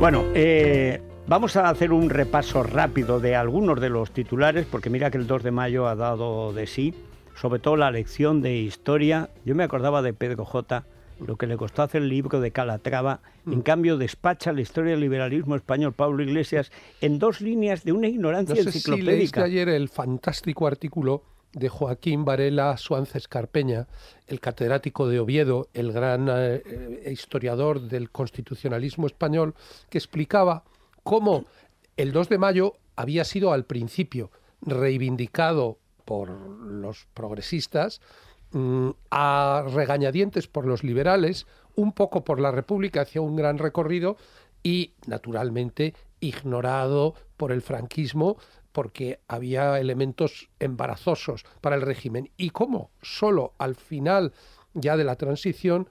Bueno, eh, vamos a hacer un repaso rápido de algunos de los titulares, porque mira que el 2 de mayo ha dado de sí, sobre todo la lección de historia. Yo me acordaba de Pedro J lo que le costó hacer el libro de Calatrava. En mm. cambio, despacha la historia del liberalismo español Pablo Iglesias en dos líneas de una ignorancia no sé leíste ayer el fantástico artículo de Joaquín Varela Suárez Carpeña, el catedrático de Oviedo, el gran eh, eh, historiador del constitucionalismo español, que explicaba cómo el 2 de mayo había sido al principio reivindicado por los progresistas, mm, a regañadientes por los liberales, un poco por la República hacía un gran recorrido y, naturalmente, ignorado por el franquismo porque había elementos embarazosos para el régimen y cómo solo al final ya de la transición,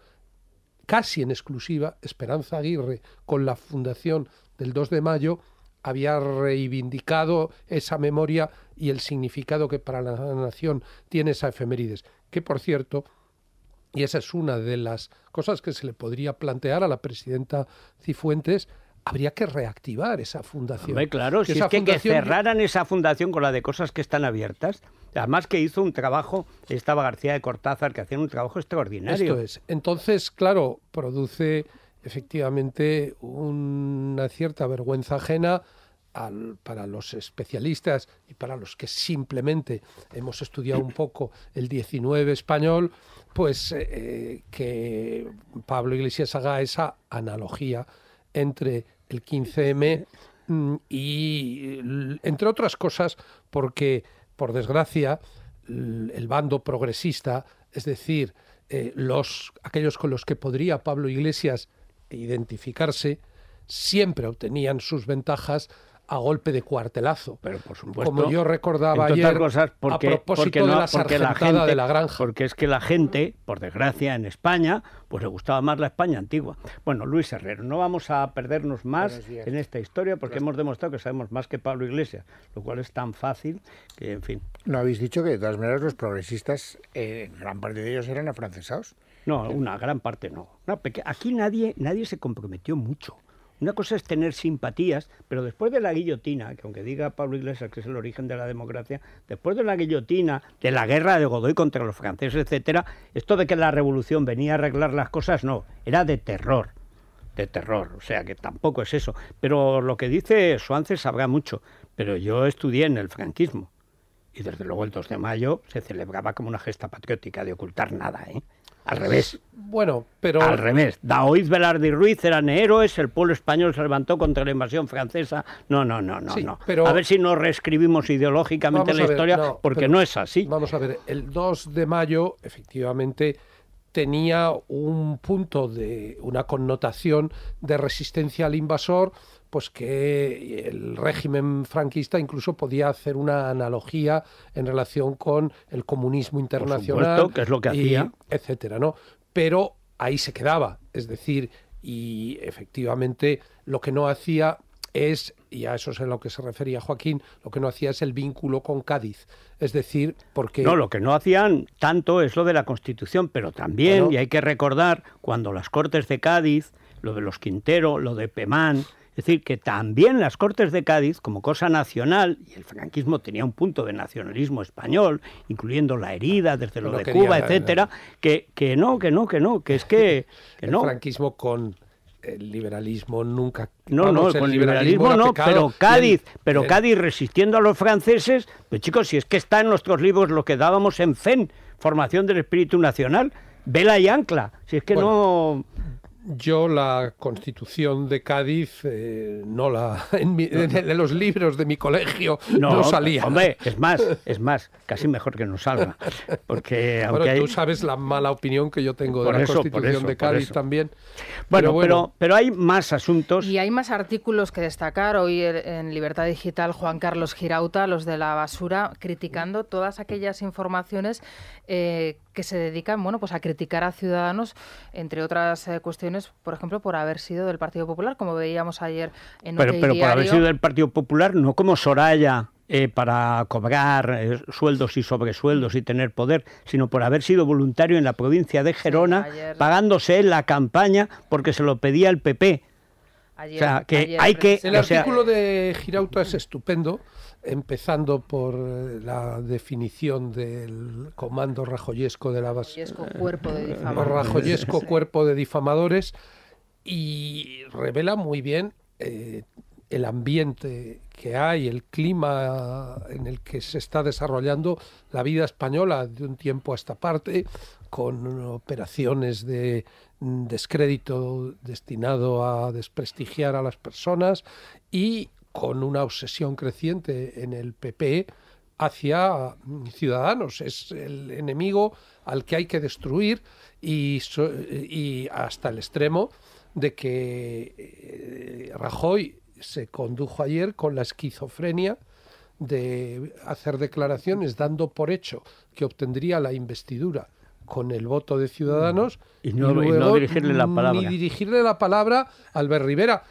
casi en exclusiva, Esperanza Aguirre, con la fundación del 2 de mayo, había reivindicado esa memoria y el significado que para la nación tiene esa efemérides, que por cierto, y esa es una de las cosas que se le podría plantear a la presidenta Cifuentes, habría que reactivar esa fundación. claro, que si que, cerraran esa fundación con la de cosas que están abiertas. Además que hizo un trabajo, estaba García de Cortázar, que hacía un trabajo extraordinario. es. Entonces, claro, produce efectivamente una cierta vergüenza ajena para los especialistas y para los que simplemente hemos estudiado un poco el 19 español, pues eh, eh, que Pablo Iglesias haga esa analogía entre el 15M mm, y, eh, entre otras cosas, porque, por desgracia, el bando progresista, es decir, eh, los, aquellos con los que podría Pablo Iglesias identificarse, siempre obtenían sus ventajas a golpe de cuartelazo. Pero por supuesto. Como yo recordaba ayer cosas porque, a propósito de la gente, de la granja. Porque es que la gente, por desgracia, en España, pues le gustaba más la España antigua. Bueno, Luis Herrero, no vamos a perdernos más en esta historia porque hemos demostrado que sabemos más que Pablo Iglesias, lo cual es tan fácil que, en fin. No habéis dicho que de todas maneras los progresistas, eh, gran parte de ellos eran afrancesados. No, una gran parte no. aquí nadie, nadie se comprometió mucho. Una cosa es tener simpatías, pero después de la guillotina, que aunque diga Pablo Iglesias que es el origen de la democracia, después de la guillotina, de la guerra de Godoy contra los franceses, etcétera, esto de que la revolución venía a arreglar las cosas, no, era de terror de terror, o sea que tampoco es eso. Pero lo que dice Suárez sabrá mucho, pero yo estudié en el franquismo y desde luego el 2 de mayo se celebraba como una gesta patriótica de ocultar nada. ¿eh? Al revés. Bueno, pero. Al revés. Daoiz Velarde y Ruiz eran héroes, el pueblo español se levantó contra la invasión francesa. No, no, no, no. no. A ver si nos reescribimos ideológicamente la historia, porque no es así. Vamos a ver, el 2 de mayo, efectivamente tenía un punto de una connotación de resistencia al invasor, pues que el régimen franquista incluso podía hacer una analogía en relación con el comunismo internacional, que es lo que hacía, etcétera, ¿no? Pero ahí se quedaba, es decir, y efectivamente lo que no hacía es, y a eso es a lo que se refería Joaquín, lo que no hacía es el vínculo con Cádiz. Es decir, porque... No, lo que no hacían tanto es lo de la Constitución, pero también, y hay que recordar, cuando las Cortes de Cádiz, lo de los Quintero, lo de Pemán, es decir, que también las Cortes de Cádiz, como cosa nacional, y el franquismo tenía un punto de nacionalismo español, incluyendo la herida desde lo de Cuba, etcétera, Que, que no, que no, que no, que es que, el franquismo con el liberalismo nunca no no con el liberalismo, no pero Cádiz pero Cádiz resistiendo a los franceses pues chicos si es que está en nuestros libros lo que dábamos en FEN formación del espíritu nacional vela y ancla si es que no yo la constitución de Cádiz, eh, no la. En, los libros de mi colegio no, salía. es más, es más, casi mejor que no salga. Porque tú sabes la mala opinión que yo tengo de la constitución de Cádiz también. Bueno, pero, Pero, hay más asuntos. Y hay más artículos que destacar. Hoy er, en Libertad Digital, Juan Carlos Girauta, los de la basura, criticando todas aquellas informaciones eh, que se dedican bueno, pues a criticar a ciudadanos, entre otras eh, cuestiones, por ejemplo, por haber sido del Partido Popular, como veíamos ayer en Pero, pero por haber sido del Partido Popular, no como Soraya, eh, para cobrar eh, sueldos y sobresueldos y tener poder, sino por haber sido voluntario en la provincia de Gerona, pagándose la campaña porque se lo pedía el PP. que hay que... El artículo de Girauta es estupendo empezando por eh, la definición del comando rajoyesco de la base. Rajoyesco cuerpo de difamadores. y revela muy bien eh, el ambiente que hay, el clima en el que se está desarrollando la vida española de un tiempo a esta parte, con operaciones de descrédito destinado a desprestigiar a las personas y con una obsesión creciente en el PP hacia mm, Ciudadanos. Es el enemigo al que hay que destruir y, hasta el extremo de que eh, Rajoy se condujo ayer con la esquizofrenia de hacer declaraciones dando por hecho que obtendría la investidura con el voto de Ciudadanos mm. y no, dirigirle la palabra. Ni dirigirle la palabra a Albert Rivera,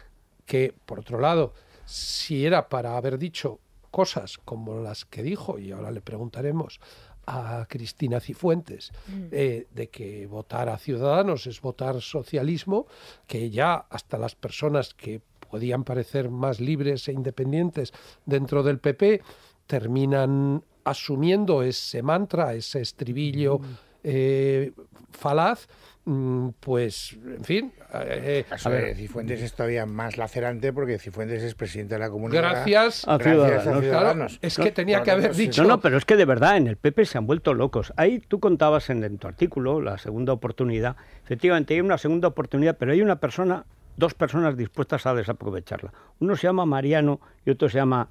que por otro lado si era para haber dicho cosas como las que dijo, y ahora le preguntaremos a Cristina Cifuentes, mm. eh, de que votar a Ciudadanos es votar socialismo, que ya hasta las personas que podían parecer más libres e independientes dentro del PP terminan asumiendo ese mantra, ese estribillo. Mm eh, falaz, mm, pues, en fin. Eh, eh, a ver. Cifuentes es todavía más lacerante porque Cifuentes es presidente de la comunidad. Gracias a Ciudadanos. es que tenía que haber dicho. No, no, pero es que de verdad en el PP se han vuelto locos. Ahí tú contabas en, tu artículo la segunda oportunidad. Efectivamente, hay una segunda oportunidad, pero hay una persona, dos personas dispuestas a desaprovecharla. Uno se llama Mariano y otro se llama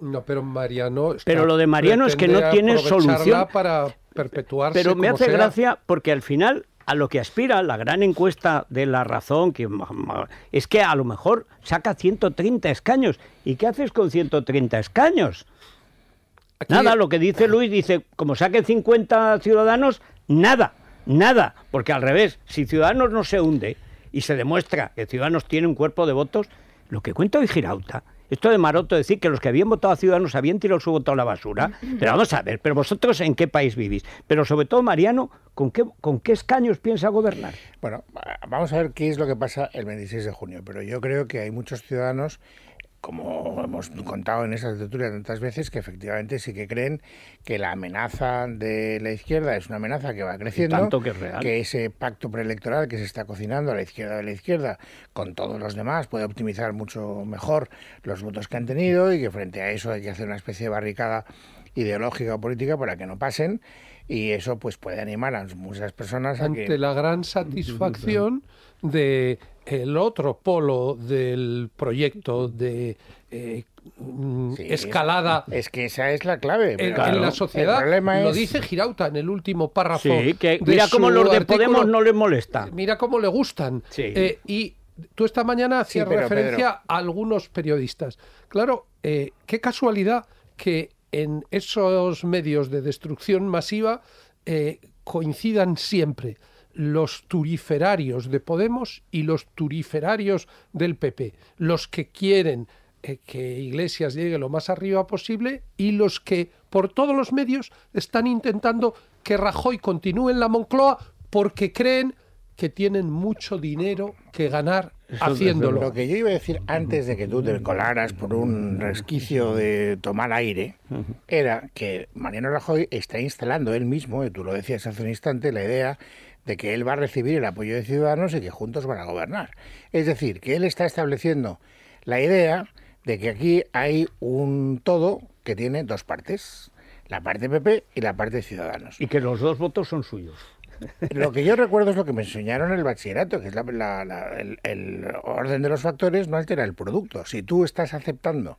no, pero Mariano. Pero lo de Mariano es que no tiene solución. para perpetuarse. Pero me hace gracia porque al final a lo que aspira la gran encuesta de la razón, que es que a lo mejor saca 130 escaños. ¿Y qué haces con 130 escaños? Nada, lo que dice Luis, dice, como saque 50 ciudadanos, nada, nada. Porque al revés, si Ciudadanos no se hunde y se demuestra que Ciudadanos tiene un cuerpo de votos, lo que cuenta hoy Girauta esto de maroto decir que los que habían votado a Ciudadanos habían tirado su voto a la basura. Mm. Pero vamos a ver, pero vosotros en qué país vivís. Pero sobre todo, Mariano, ¿con qué, con qué escaños piensa gobernar? Bueno, vamos a ver qué es lo que pasa el 26 de junio. Pero yo creo que hay muchos ciudadanos como hemos contado en esa tertulia tantas veces, que efectivamente sí que creen que la amenaza de la izquierda es una amenaza que va creciendo, tanto que, es real. que ese pacto preelectoral que se está cocinando a la izquierda de la izquierda con todos los demás puede optimizar mucho mejor los votos que han tenido y que frente a eso hay que hacer una especie de barricada ideológica o política para que no pasen y eso pues puede animar a muchas personas Ante a que... la gran satisfacción de el otro polo del proyecto de eh, mm, escalada. Es, que esa es la clave. En, la sociedad lo dice Girauta en el último párrafo. mira cómo los de Podemos no les molesta. Eh, mira cómo le gustan. Eh, y tú esta mañana hacías referencia a algunos periodistas. Claro, qué casualidad que en esos medios de destrucción masiva coincidan siempre los turiferarios de Podemos y los turiferarios del PP, los que quieren eh, que Iglesias llegue lo más arriba posible y los que por todos los medios están intentando que Rajoy continúe en la Moncloa porque creen que tienen mucho dinero que ganar haciéndolo. Lo que yo iba a decir antes de que tú te colaras por un resquicio de tomar aire era que Mariano Rajoy está instalando él mismo, y tú lo decías hace un instante, la idea de que él va a recibir el apoyo de ciudadanos y que juntos van a gobernar. Es decir, que él está estableciendo la idea de que aquí hay un todo que tiene dos partes, la parte PP y la parte Ciudadanos. Y que los dos votos son suyos. Lo que yo recuerdo es lo que me enseñaron en el bachillerato, que es la, el orden de los factores no altera el producto. Si tú estás aceptando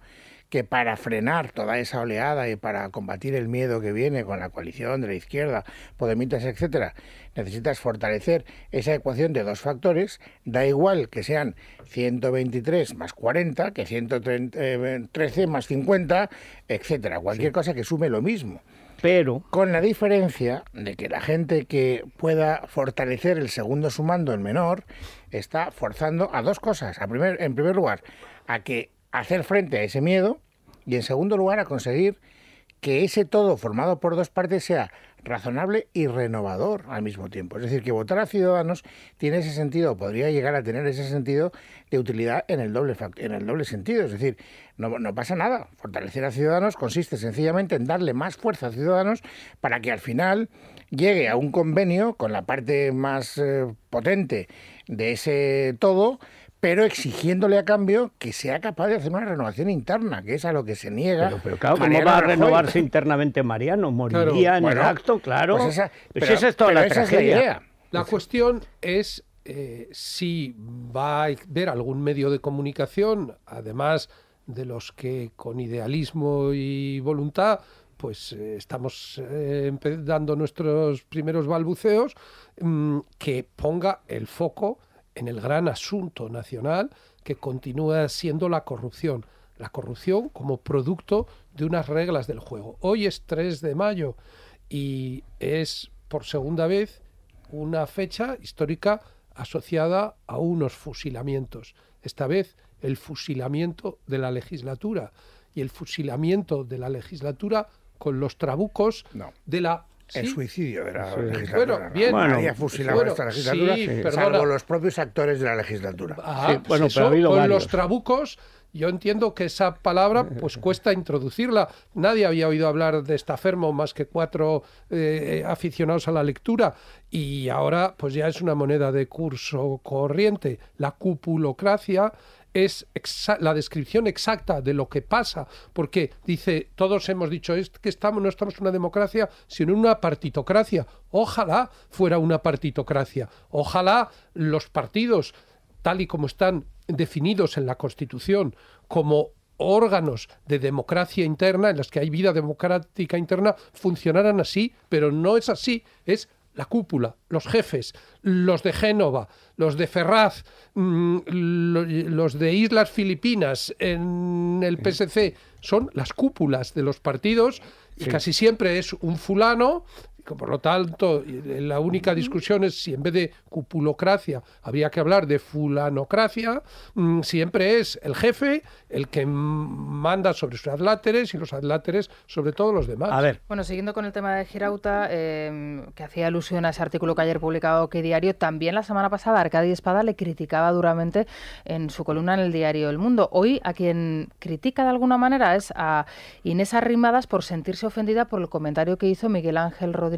que para frenar toda esa oleada y para combatir el miedo que viene con la coalición de la izquierda, Podemitas, etcétera, necesitas fortalecer esa ecuación de dos factores, da igual que sean 123 más 40, que 113 eh, más 50, etcétera, cualquier cosa que sume lo mismo. Pero con la diferencia de que la gente que pueda fortalecer el segundo sumando en menor está forzando a dos cosas. en primer lugar, a que hacer frente a ese miedo y en segundo lugar, a conseguir que ese todo formado por dos partes sea razonable y renovador al mismo tiempo. Es decir, que votar a Ciudadanos tiene ese sentido, podría llegar a tener ese sentido de utilidad en el doble, en el doble sentido. Es decir, no, pasa nada. Fortalecer a Ciudadanos consiste sencillamente en darle más fuerza a Ciudadanos para que al final llegue a un convenio con la parte más eh, potente de ese todo pero exigiéndole a cambio que sea capaz de hacer una renovación interna, que es a lo que se niega. Pero, claro, ¿cómo va a renovarse internamente Mariano? Moriría en el acto, claro. Pues pues pero, esa es toda la tragedia. la, cuestión es eh, si va a haber algún medio de comunicación, además de los que con idealismo y voluntad pues eh, estamos dando eh, nuestros primeros balbuceos, mm, que ponga el foco en el gran asunto nacional que continúa siendo la corrupción. La corrupción como producto de unas reglas del juego. Hoy es 3 de mayo y es por segunda vez una fecha histórica asociada a unos fusilamientos. Esta vez el fusilamiento de la legislatura y el fusilamiento de la legislatura con los trabucos de la el suicidio era Bueno, bien. Había fusilado bueno, esta legislatura, salvo los propios actores de la legislatura. Ah, pues bueno, pero con los trabucos, yo entiendo que esa palabra pues cuesta introducirla. Nadie había oído hablar de estafermo más que cuatro eh, aficionados a la lectura y ahora pues ya es una moneda de curso corriente. La cupulocracia es la descripción exacta de lo que pasa, porque dice, todos hemos dicho es que estamos, no estamos en una democracia, sino en una partitocracia. Ojalá fuera una partitocracia. Ojalá los partidos, tal y como están definidos en la Constitución, como órganos de democracia interna, en las que hay vida democrática interna, funcionaran así, pero no es así, es la cúpula, los jefes, los de Génova, los de Ferraz, mm, los de Islas Filipinas en el PSC, son las cúpulas de los partidos y casi siempre es un fulano por lo tanto, la única discusión es si en vez de cupulocracia había que hablar de fulanocracia, mm, siempre es el jefe el que manda sobre sus adláteres y los adláteres sobre todos los demás. Bueno, siguiendo con el tema de Girauta, em, que hacía alusión a ese artículo que ayer publicado que diario, también la semana pasada Arcadi Espada le criticaba duramente en su columna en el diario El Mundo. Hoy a quien critica de alguna manera es a Inés Arrimadas por sentirse ofendida por el comentario que hizo Miguel Ángel Rodríguez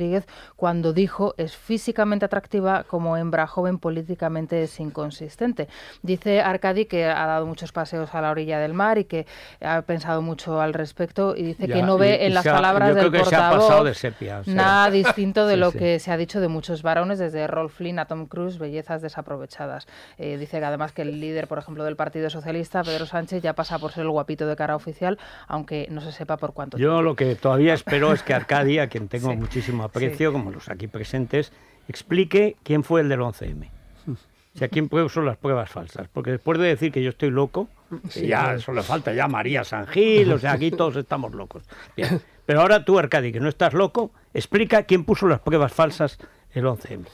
cuando dijo es físicamente atractiva como hembra joven, políticamente es inconsistente. Dice Arcadi que ha dado muchos paseos a la orilla del mar y que ha pensado mucho al respecto y dice que no ve en las palabras del portavoz de sepia, nada distinto de lo que se ha dicho de muchos varones, desde Rolf Flynn a Tom Cruise, bellezas desaprovechadas. Eh, dice que además que el líder, por ejemplo, del Partido Socialista, Pedro Sánchez, ya pasa por ser el guapito de cara oficial, aunque no se sepa por cuánto Yo lo que todavía espero es que Arcadia, a quien tengo muchísimo aprecio, como los aquí presentes, explique quién fue el del 11M. O sea, quién puso las pruebas falsas. Porque después de decir que yo estoy loco, ya eso le falta ya María San Gil, o sea, aquí todos estamos locos. Pero ahora tú, Arcadi, que no estás loco, explica quién puso las pruebas falsas el 11M.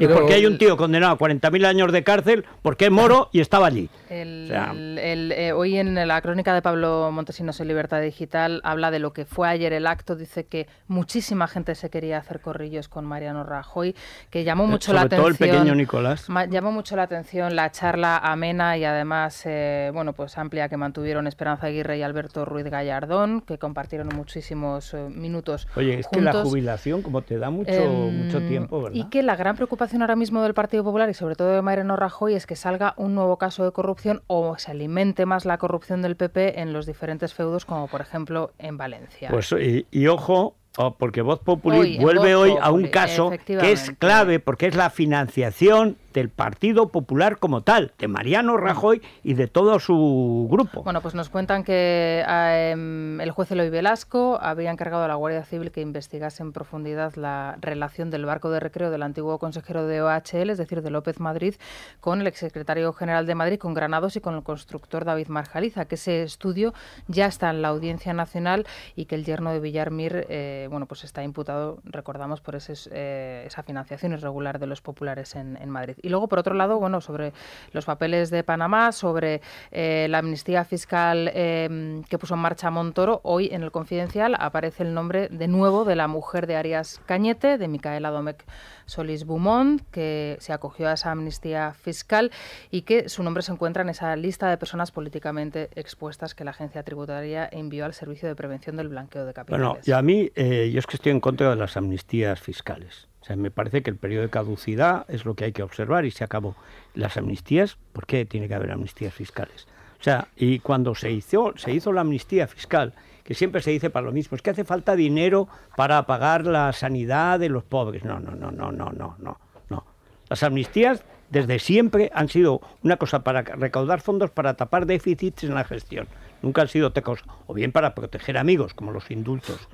¿Y por qué hay un tío condenado a 40.000 años de cárcel porque es moro y estaba allí. Eh, hoy en la crónica de Pablo Montesinos en Libertad Digital habla de lo que fue ayer el acto. Dice que muchísima gente se quería hacer corrillos con Mariano Rajoy, que llamó eh, mucho la atención. Todo el pequeño Nicolás. llamó mucho la atención la charla amena y además eh, bueno pues amplia que mantuvieron Esperanza Aguirre y Alberto Ruiz Gallardón, que compartieron muchísimos minutos. Oye, es que la jubilación como te da mucho, em, mucho tiempo, ¿verdad? Y que la gran preocupación ahora mismo del Partido Popular y sobre todo de Rajo Rajoy es que salga un nuevo caso de corrupción o se alimente más la corrupción del PP en los diferentes feudos, como por ejemplo en Valencia. Pues y ojo, Oh, porque Voz Popular vuelve hoy a un caso que es clave porque es la financiación del Partido Popular como tal, de Mariano mm. Rajoy y de todo su grupo. Bueno, pues nos cuentan que em, el juez Eloy Velasco había encargado a la Guardia Civil que investigase en profundidad la relación del barco de recreo del antiguo consejero de OHL, es decir, de López Madrid, con el exsecretario general de Madrid, con Granados y con el constructor David Marjaliza, que ese estudio ya está en la Audiencia Nacional y que el yerno de Villarmir... Eh, eh, bueno, pues está imputado, recordamos, por eh, esa financiación irregular de los populares en, Madrid. Y luego, por otro lado, bueno, sobre los papeles de Panamá, sobre eh, la amnistía fiscal em, que puso en marcha Montoro, hoy en el Confidencial aparece el nombre de nuevo de la mujer de Arias Cañete, de Micaela Domecq Solís Boumont, que se acogió a esa amnistía fiscal y que su nombre se encuentra en esa lista de personas políticamente expuestas que la agencia tributaria envió al Servicio de Prevención del Blanqueo de Capitales. Bueno, y a mí, eh, yo es que estoy en contra de las amnistías fiscales. O sea, me parece que el periodo de caducidad es lo que hay que observar y se acabó. Las amnistías, ¿por qué tiene que haber amnistías fiscales? O sea, y cuando se hizo, se hizo la amnistía fiscal, que siempre se dice para lo mismo, es que hace falta dinero para pagar la sanidad de los pobres. No, no, no, no, no, no, no. no. Las amnistías desde siempre han sido una cosa para recaudar fondos para tapar déficits en la gestión. Nunca han sido tecos O bien para proteger amigos, como los indultos.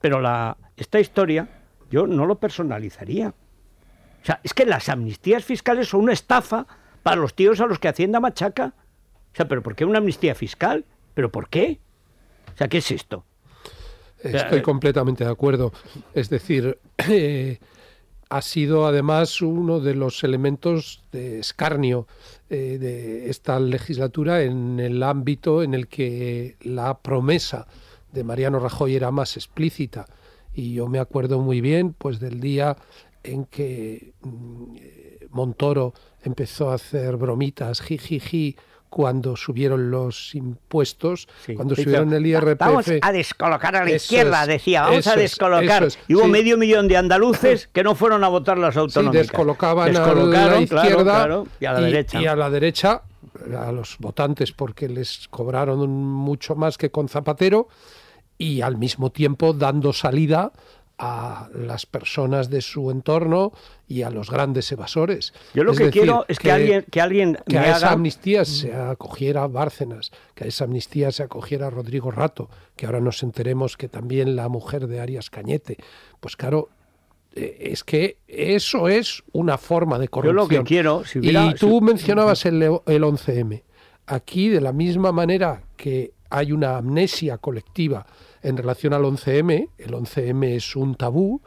Pero la, esta historia yo no lo personalizaría. O sea, es que las amnistías fiscales son una estafa para los tíos a los que Hacienda machaca. O sea, pero ¿por qué una amnistía fiscal? ¿Pero por qué? O sea, ¿qué es esto? Estoy eh, completamente de acuerdo. Es decir, eh, ha sido además uno de los elementos de escarnio eh, de esta legislatura en el ámbito en el que la promesa de Mariano Rajoy era más explícita. Y yo me acuerdo muy bien pues del día en que mm, Montoro empezó a hacer bromitas, jijiji, cuando subieron los impuestos, cuando subieron el IRPF. Vamos a descolocar a la izquierda, decía, vamos a descolocar. y hubo medio millón de andaluces que no fueron a votar las autonómicas. Sí, descolocaban a la izquierda y a la derecha. Y a la derecha, a los votantes, porque les cobraron mucho más que con Zapatero y al mismo tiempo dando salida a las personas de su entorno y a los grandes evasores. Yo lo que quiero es que, alguien que a esa amnistía se acogiera Bárcenas, que a esa amnistía se acogiera Rodrigo Rato, que ahora nos enteremos que también la mujer de Arias Cañete. Pues claro, eh, es que eso es una forma de corrupción. Yo lo que quiero, si y tú mencionabas el 11M. E, Aquí de la misma manera que hay una amnesia colectiva en relación al 11M, el 11M es un tabú,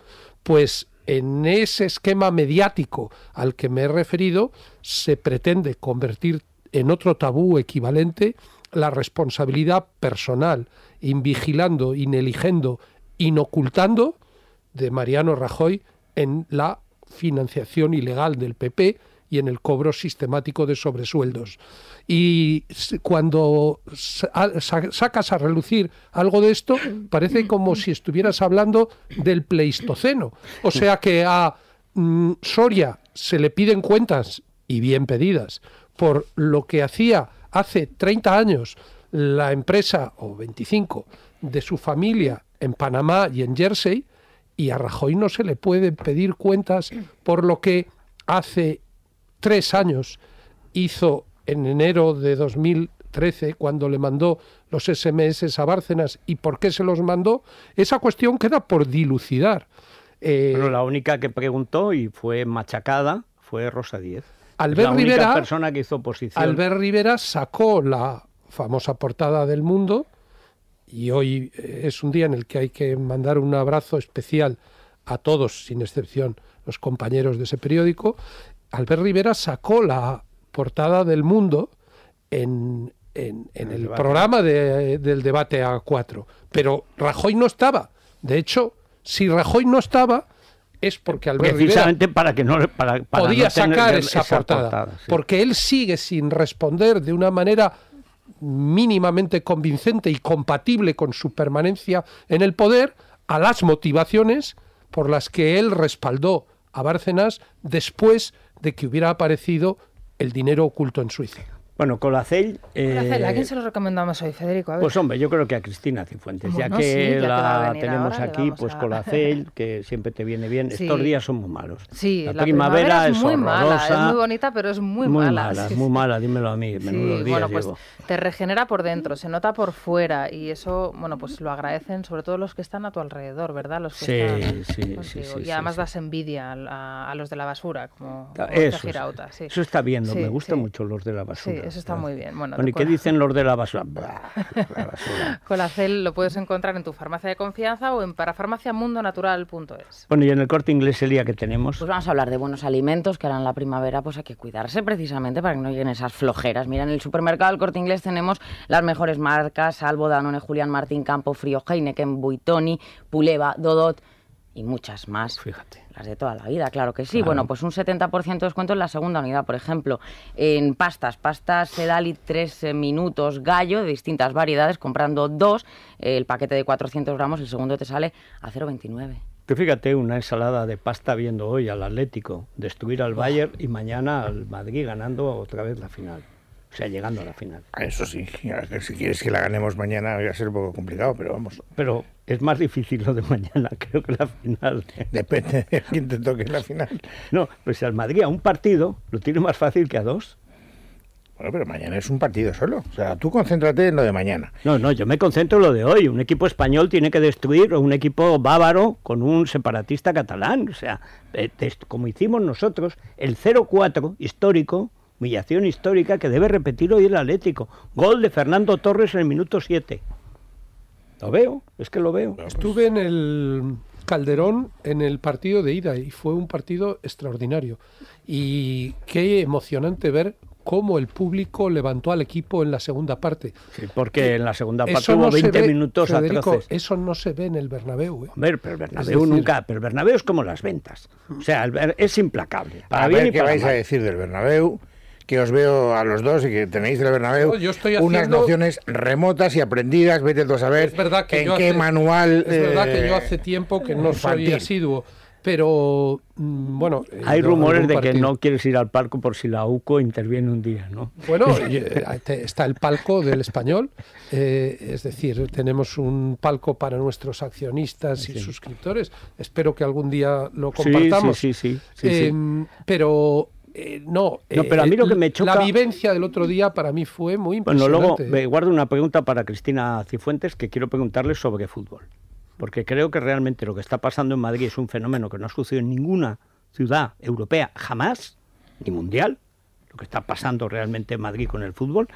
pues en ese esquema mediático al que me he referido se pretende convertir en otro tabú equivalente la responsabilidad personal, invigilando, ineligiendo, inocultando de Mariano Rajoy en la financiación ilegal del PP y en el cobro sistemático de sobresueldos. Y cuando sacas a relucir algo de esto, parece como si estuvieras hablando del Pleistoceno. O sea que a mm, Soria se le piden cuentas, y bien pedidas, por lo que hacía hace 30 años la empresa, o 25, de su familia en Panamá y en Jersey, y a Rajoy no se le puede pedir cuentas por lo que hace tres años hizo en enero de 2013 cuando le mandó los SMS a Bárcenas y por qué se los mandó, esa cuestión queda por dilucidar. Eh, bueno, la única que preguntó y fue machacada fue Rosa Díez. Albert la Rivera, persona que hizo oposición. Albert Rivera sacó la famosa portada del Mundo y hoy eh, es un día en el que hay que mandar un abrazo especial a todos, sin excepción, los compañeros de ese periódico, Albert Rivera sacó la portada del mundo en, el, programa del debate a 4 Pero Rajoy no estaba. De hecho, si Rajoy no estaba, es porque Albert Precisamente para que no podía sacar esa, portada. Porque él sigue sin responder de una manera mínimamente convincente y compatible con su permanencia en el poder a las motivaciones por las que él respaldó a Bárcenas después de que hubiera aparecido el dinero oculto en Suiza. Bueno, Colacel. ¿a quién eh, se lo recomendamos hoy, Federico? Pues hombre, yo creo que a Cristina Cifuentes, ya que la tenemos aquí, pues a... Colacel, que siempre te viene bien. Estos días son muy malos. Sí, la, primavera, es, muy mala, es muy bonita, pero es muy, muy mala. muy mala, dímelo a mí, menudo días bueno, pues te regenera por dentro, se nota por fuera y eso, bueno, pues lo agradecen sobre todo los que están a tu alrededor, ¿verdad? Los que están contigo. y además das envidia a, los de la basura, como, eso, Eso está bien, me gustan mucho los de la basura eso está muy bien. Bueno, ¿y qué dicen los de la basura? Con la cel Colacel lo puedes encontrar en tu farmacia de confianza o en parafarmaciamundonatural.es. Bueno, y en el corte inglés el día que tenemos. Pues vamos a hablar de buenos alimentos que harán la primavera pues hay que cuidarse precisamente para que no lleguen esas flojeras. Mira, en el supermercado del corte inglés tenemos las mejores marcas, Salvo, Danone, Julián Martín, Campo Frío, Heineken, Buitoni, Puleva, Dodot y muchas más. Fíjate. Las de toda la vida, claro que sí. Bueno, pues un 70% de descuento en la segunda unidad, por ejemplo. En pastas, pastas Sedali tres eh, minutos gallo de distintas variedades, comprando dos, el paquete de 400 gramos, el segundo te sale a 0,29. Que fíjate, una ensalada de pasta viendo hoy al Atlético, destruir al Bayern y mañana al Madrid ganando otra vez la final. O sea, llegando a la final. Eso sí, si quieres que la ganemos mañana va a ser un poco complicado, pero vamos. Pero es más difícil lo de mañana, creo que la final. Depende de quién te toque la final. No, pues al Madrid a un partido lo tiene más fácil que a dos. Bueno, pero mañana es un partido solo. O sea, tú concéntrate en lo de mañana. No, no, yo me concentro en lo de hoy. Un equipo español tiene que destruir un equipo bávaro con un separatista catalán. O sea, eh, como hicimos nosotros, el 0-4 histórico Humillación histórica que debe repetir hoy el Atlético. Gol de Fernando Torres en el minuto 7. Lo veo, es que lo veo. Pues- Estuve en el Calderón en el partido de ida y fue un partido extraordinario. Y qué emocionante ver cómo el público levantó al equipo en la segunda parte. porque en la segunda parte hubo 20 minutos Federico, Eso no se ve en el Bernabéu. Eh. Hombre, pero Bernabéu nunca... Pero el Bernabéu es como las ventas. O sea, es implacable. Para a ver, ¿qué vais a decir del Bernabéu? que os veo a los dos y que tenéis el Bernabéu unas nociones remotas y aprendidas, vete tú a saber en qué manual... Es verdad que yo eh, hace tiempo que no soy asiduo, pero mm, bueno... Eh, Hay rumores de que no quieres ir al palco por si la UCO interviene un día, ¿no? Bueno, eh, está el palco del español, es decir, tenemos un palco para nuestros accionistas y suscriptores, espero que algún día lo compartamos. Sí, sí, sí. sí, em, pero eh, no, pero a eh, mí lo eh, que me choca... La vivencia del otro día para mí fue muy impresionante. Bueno, luego me guardo una pregunta para Cristina Cifuentes que quiero preguntarle sobre fútbol. Porque creo que realmente lo que está pasando en Madrid es un fenómeno que no ha sucedido en ninguna ciudad europea jamás, ni mundial, lo que está pasando realmente en Madrid con el fútbol,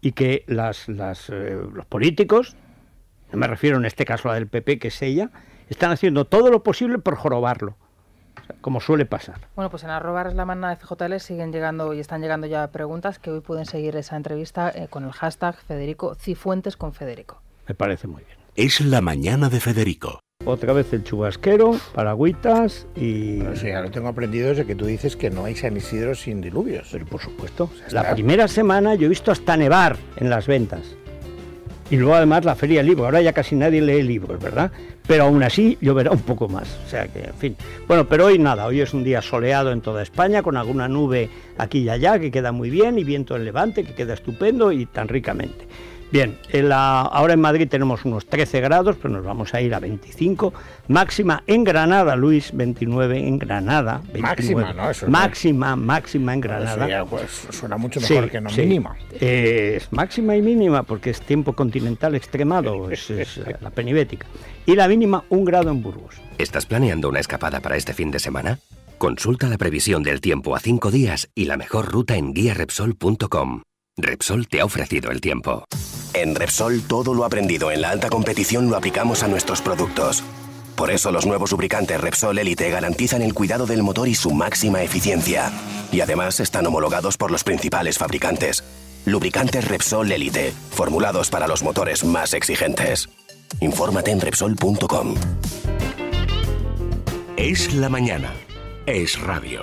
y que las, las los políticos, no me refiero en este caso a la del PP, que es ella, están haciendo todo lo posible por jorobarlo como suele pasar. Bueno, pues en arrobar es la manada de CJL siguen llegando y están llegando ya preguntas que hoy pueden seguir esa entrevista eh, con el hashtag Federico Cifuentes con Federico. Me parece muy bien. Es la mañana de Federico. Otra vez el chubasquero, paragüitas y... Bueno, sí, ya lo tengo aprendido desde que tú dices que no hay San Isidro sin diluvios. Pero por supuesto. la primera semana yo he visto hasta nevar en las ventas. Y luego además la feria del libro, ahora ya casi nadie lee libros, ¿verdad? Pero aún así lloverá un poco más, o sea que, en fin. Bueno, pero hoy nada, hoy es un día soleado en toda España, con alguna nube aquí y allá que queda muy bien, y viento en levante que queda estupendo y tan ricamente. Bien, ahora en Madrid tenemos unos 13 grados, pero nos vamos a ir a 25. Máxima en Granada, Luis, 29 en Granada. Máxima, ¿no? máxima, máxima en Granada. Pues, suena mucho mejor que no mínima. Eh, es máxima y mínima porque es tiempo continental extremado, es, la penibética. Y la mínima, un grado en Burgos. ¿Estás planeando una escapada para este fin de semana? Consulta la previsión del tiempo a cinco días y la mejor ruta en guiarepsol.com. Repsol te ha ofrecido el tiempo. En Repsol todo lo aprendido en la alta competición lo aplicamos a nuestros productos. Por eso los nuevos lubricantes Repsol Elite garantizan el cuidado del motor y su máxima eficiencia. Y además están homologados por los principales fabricantes. Lubricantes Repsol Elite, formulados para los motores más exigentes. Infórmate en Repsol.com. Es la mañana. Es radio.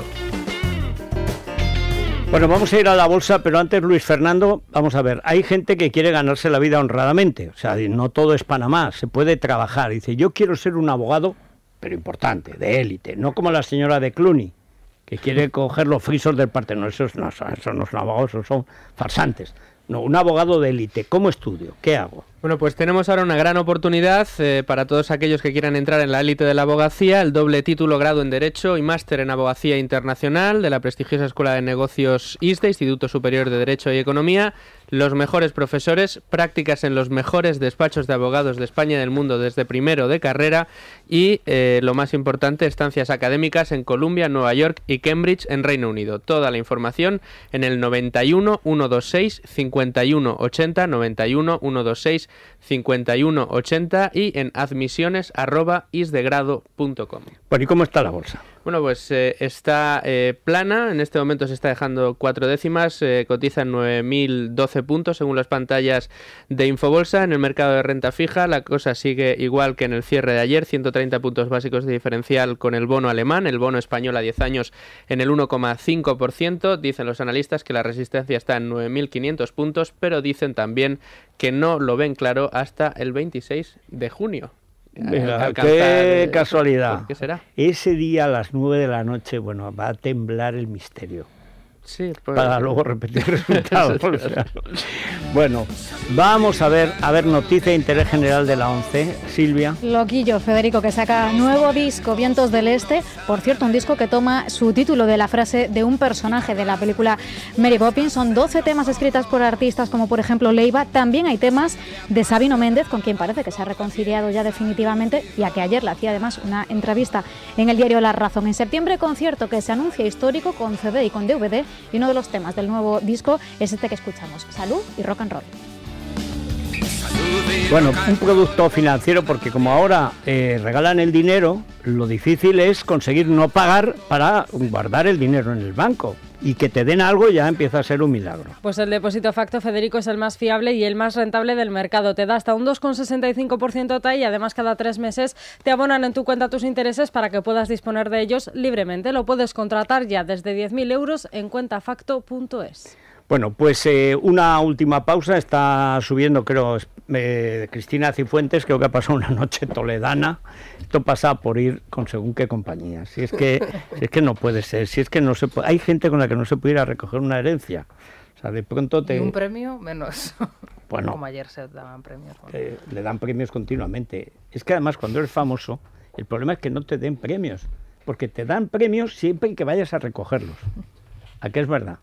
Bueno, vamos a ir a la bolsa, pero antes, Luis Fernando, vamos a ver, hay gente que quiere ganarse la vida honradamente, o sea, no todo es Panamá, se puede trabajar. Dice, yo quiero ser un abogado, pero importante, de élite, no como la señora de Clooney, que quiere coger los frisos del Partenón. no, esos no son abogados, son farsantes. No, un abogado de élite, ¿cómo estudio? ¿Qué hago? Bueno, pues tenemos ahora una gran oportunidad eh, para todos aquellos que quieran entrar en la élite de la abogacía, el doble título grado en Derecho y máster en Abogacía Internacional de la prestigiosa Escuela de Negocios ISDE, Instituto Superior de Derecho y Economía, los mejores profesores, prácticas en los mejores despachos de abogados de España y del mundo desde primero de carrera y, eh, lo más importante, estancias académicas en Columbia, Nueva York y Cambridge en Reino Unido. Toda la información en el 91 126 51 80 91 126 5180 y en admisiones arroba isdegrado.com. Bueno, ¿y cómo está la bolsa? Bueno, pues eh, está eh, plana, en este momento se está dejando cuatro décimas, eh, cotiza en 9.012 puntos según las pantallas de Infobolsa. En el mercado de renta fija la cosa sigue igual que en el cierre de ayer, 130 puntos básicos de diferencial con el bono alemán, el bono español a 10 años en el 1,5%. Dicen los analistas que la resistencia está en 9.500 puntos, pero dicen también que no lo ven claro hasta el 26 de junio qué eh, casualidad. ¿Qué será? Ese día a las nueve de la noche, bueno, va a temblar el misterio. Sí, pues, para luego repetir resultados. Bueno, vamos a ver, a ver noticia de interés general de la 11. Silvia. Loquillo, Federico, que saca nuevo disco, Vientos del Este. Por cierto, un disco que toma su título de la frase de un personaje de la película Mary Poppins. Son 12 temas escritas por artistas como por ejemplo Leiva. También hay temas de Sabino Méndez, con quien parece que se ha reconciliado ya definitivamente, ya que ayer le hacía además una entrevista en el diario La Razón. En septiembre, concierto que se anuncia histórico con CD y con DVD y uno de los temas del nuevo disco es este que escuchamos, Salud y Rock and Roll. Bueno, un producto financiero porque como ahora eh, regalan el dinero, lo difícil es conseguir no pagar para guardar el dinero en el banco y que te den algo ya empieza a ser un milagro. Pues el depósito facto, Federico, es el más fiable y el más rentable del mercado. Te da hasta un 2,65% TAI y además cada tres meses te abonan en tu cuenta tus intereses para que puedas disponer de ellos libremente. Lo puedes contratar ya desde 10.000 euros en cuentafacto.es. Bueno, pues eh, una última pausa. Está subiendo, creo, eh, Cristina Cifuentes. Creo que ha pasado una noche toledana. Esto pasa por ir con según qué compañía. Si es que, es que no puede ser. Si es que no se Hay gente con la que no se pudiera recoger una herencia. O sea, de pronto te. un premio menos. Bueno. Como ayer se daban premios. Eh, le dan premios continuamente. Es que además, cuando eres famoso, el problema es que no te den premios. Porque te dan premios siempre que vayas a recogerlos. ¿A qué es verdad?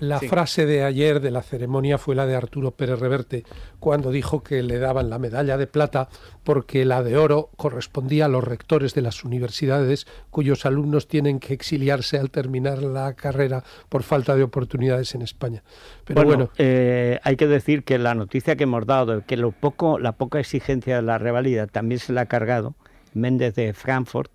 La frase de ayer de la ceremonia fue la de Arturo Pérez Reverte, cuando dijo que le daban la medalla de plata porque la de oro correspondía a los rectores de las universidades cuyos alumnos tienen que exiliarse al terminar la carrera por falta de oportunidades en España. Pero bueno, eh, hay que decir que la noticia que hemos dado, que lo poco, la poca exigencia de la revalida también se la ha cargado Méndez de Frankfurt,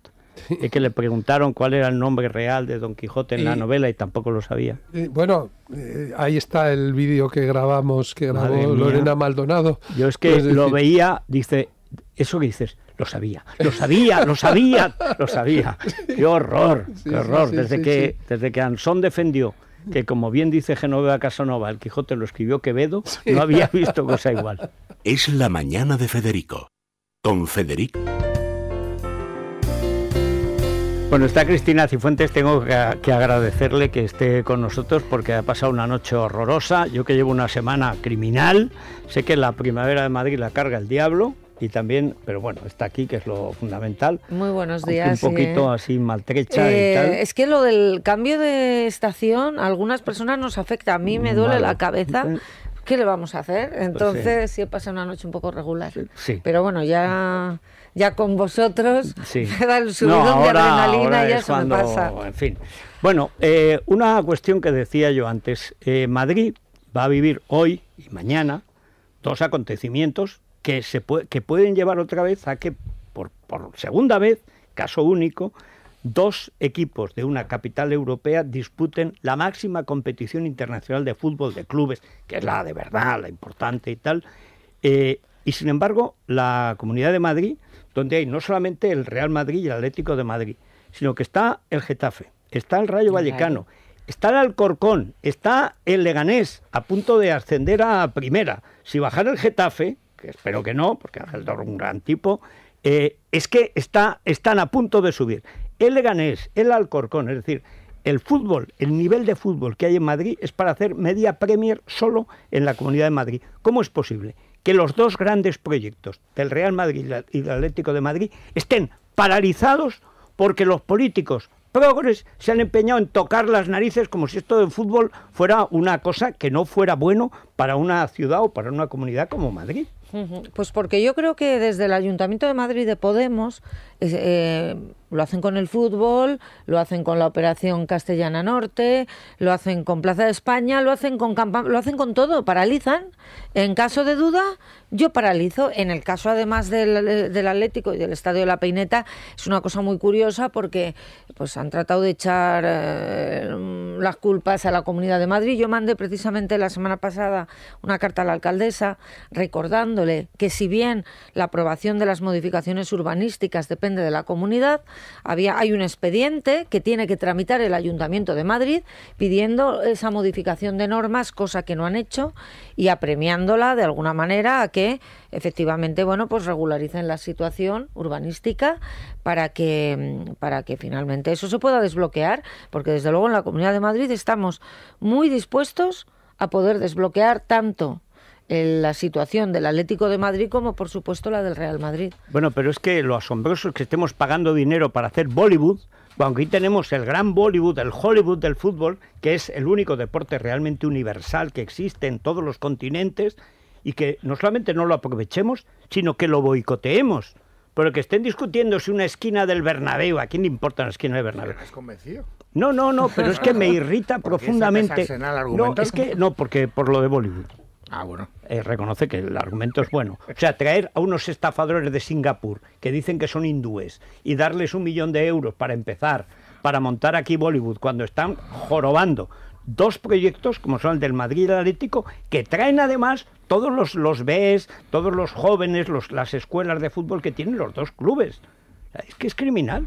es que le preguntaron cuál era el nombre real de Don Quijote en la novela y tampoco lo sabía. bueno, eh, ahí está el vídeo que grabamos, que grabó Lorena Maldonado. Yo es que pues, lo veía, dice, eso que dices, lo sabía, lo sabía, lo sabía, lo sabía. Qué horror, qué horror. desde, que, desde que Anson defendió que como bien dice Genoveva Casanova, el Quijote lo escribió Quevedo, no había visto cosa igual. Es la mañana de Federico, con Federico. Bueno, está Cristina Cifuentes, tengo que agradecerle que esté con nosotros porque ha pasado una noche horrorosa, yo que llevo una semana criminal, sé que la primavera de Madrid la carga el diablo, y también, pero bueno, está aquí, que es lo fundamental. Muy buenos días. Un poquito así maltrecha y eh, tal. Es que lo del cambio de estación algunas personas nos afecta. A mí me duele la cabeza. ¿Qué le vamos a hacer? Pues Entonces, sí. he pasado una noche un poco regular. Sí. Pero bueno, ya ya con vosotros da el subidón de adrenalina y ya cuando, me pasa. En fin. Bueno, eh, una cuestión que decía yo antes. Eh, Madrid va a vivir hoy y mañana dos acontecimientos que, se que pueden llevar otra vez a que, por, segunda vez, caso único, dos equipos de una capital europea disputen la máxima competición internacional de fútbol de clubes, que es la de verdad, la importante y tal. Eh, y sin embargo, la Comunidad de Madrid donde hay no solamente el Real Madrid y el Atlético de Madrid, sino que está el Getafe, está el Rayo Vallecano, está el Alcorcón, está el Leganés a punto de ascender a primera. Si bajar el Getafe, que espero que no, porque Ángel el es un gran tipo, eh, es que está, están a punto de subir. El Leganés, el Alcorcón, es decir, el fútbol, el nivel de fútbol que hay en Madrid es para hacer media Premier solo en la Comunidad de Madrid. ¿Cómo es posible? que los dos grandes proyectos del Real Madrid y del Atlético de Madrid estén paralizados porque los políticos progres se han empeñado en tocar las narices como si esto del fútbol fuera una cosa que no fuera bueno para una ciudad o para una comunidad como Madrid. Pues porque yo creo que desde el Ayuntamiento de Madrid de Podemos eh, lo hacen con el fútbol, lo hacen con la operación Castellana Norte, lo hacen con Plaza de España, lo hacen con lo hacen con todo, paralizan. En caso de duda, yo paralizo. En el caso además del, Atlético y del Estadio la Peineta es una cosa muy curiosa porque pues han tratado de echar eh, las culpas a la Comunidad de Madrid. Yo mandé precisamente la semana pasada una carta a la alcaldesa recordándole que si bien la aprobación de las modificaciones urbanísticas depende de la comunidad. Había, hay un expediente que tiene que tramitar el Ayuntamiento de Madrid pidiendo esa modificación de normas, cosa que no han hecho, y apremiándola de alguna manera a que efectivamente bueno, pues regularicen la situación urbanística para que, mm, para que finalmente eso se pueda desbloquear, porque desde luego en la Comunidad de Madrid estamos muy dispuestos a poder desbloquear tanto la situación del Atlético de Madrid como por supuesto la del Real Madrid. Bueno, pero es que lo asombroso es que estemos pagando dinero para hacer Bollywood, aunque aquí tenemos el gran Bollywood, el Hollywood del fútbol, que es el único deporte realmente universal que existe en todos los continentes y que no solamente no lo aprovechemos, sino que lo boicoteemos. Pero que estén discutiendo si una esquina del Bernabéu, ¿a quién le importa la esquina del Bernabéu? ¿Estás convencido? No, no, no, pero es que me irrita profundamente. Es no, es que no, porque por lo de Bollywood. Ah, bueno. Eh, reconoce que el argumento es bueno. O sea, traer a unos estafadores de Singapur que dicen que son hindúes y darles un millón de euros para empezar, para montar aquí Bollywood, cuando están jorobando dos proyectos, como son el del Madrid Atlético, que traen además todos los, los Bs, e todos los jóvenes, las escuelas de fútbol que tienen los dos clubes. Es que es criminal.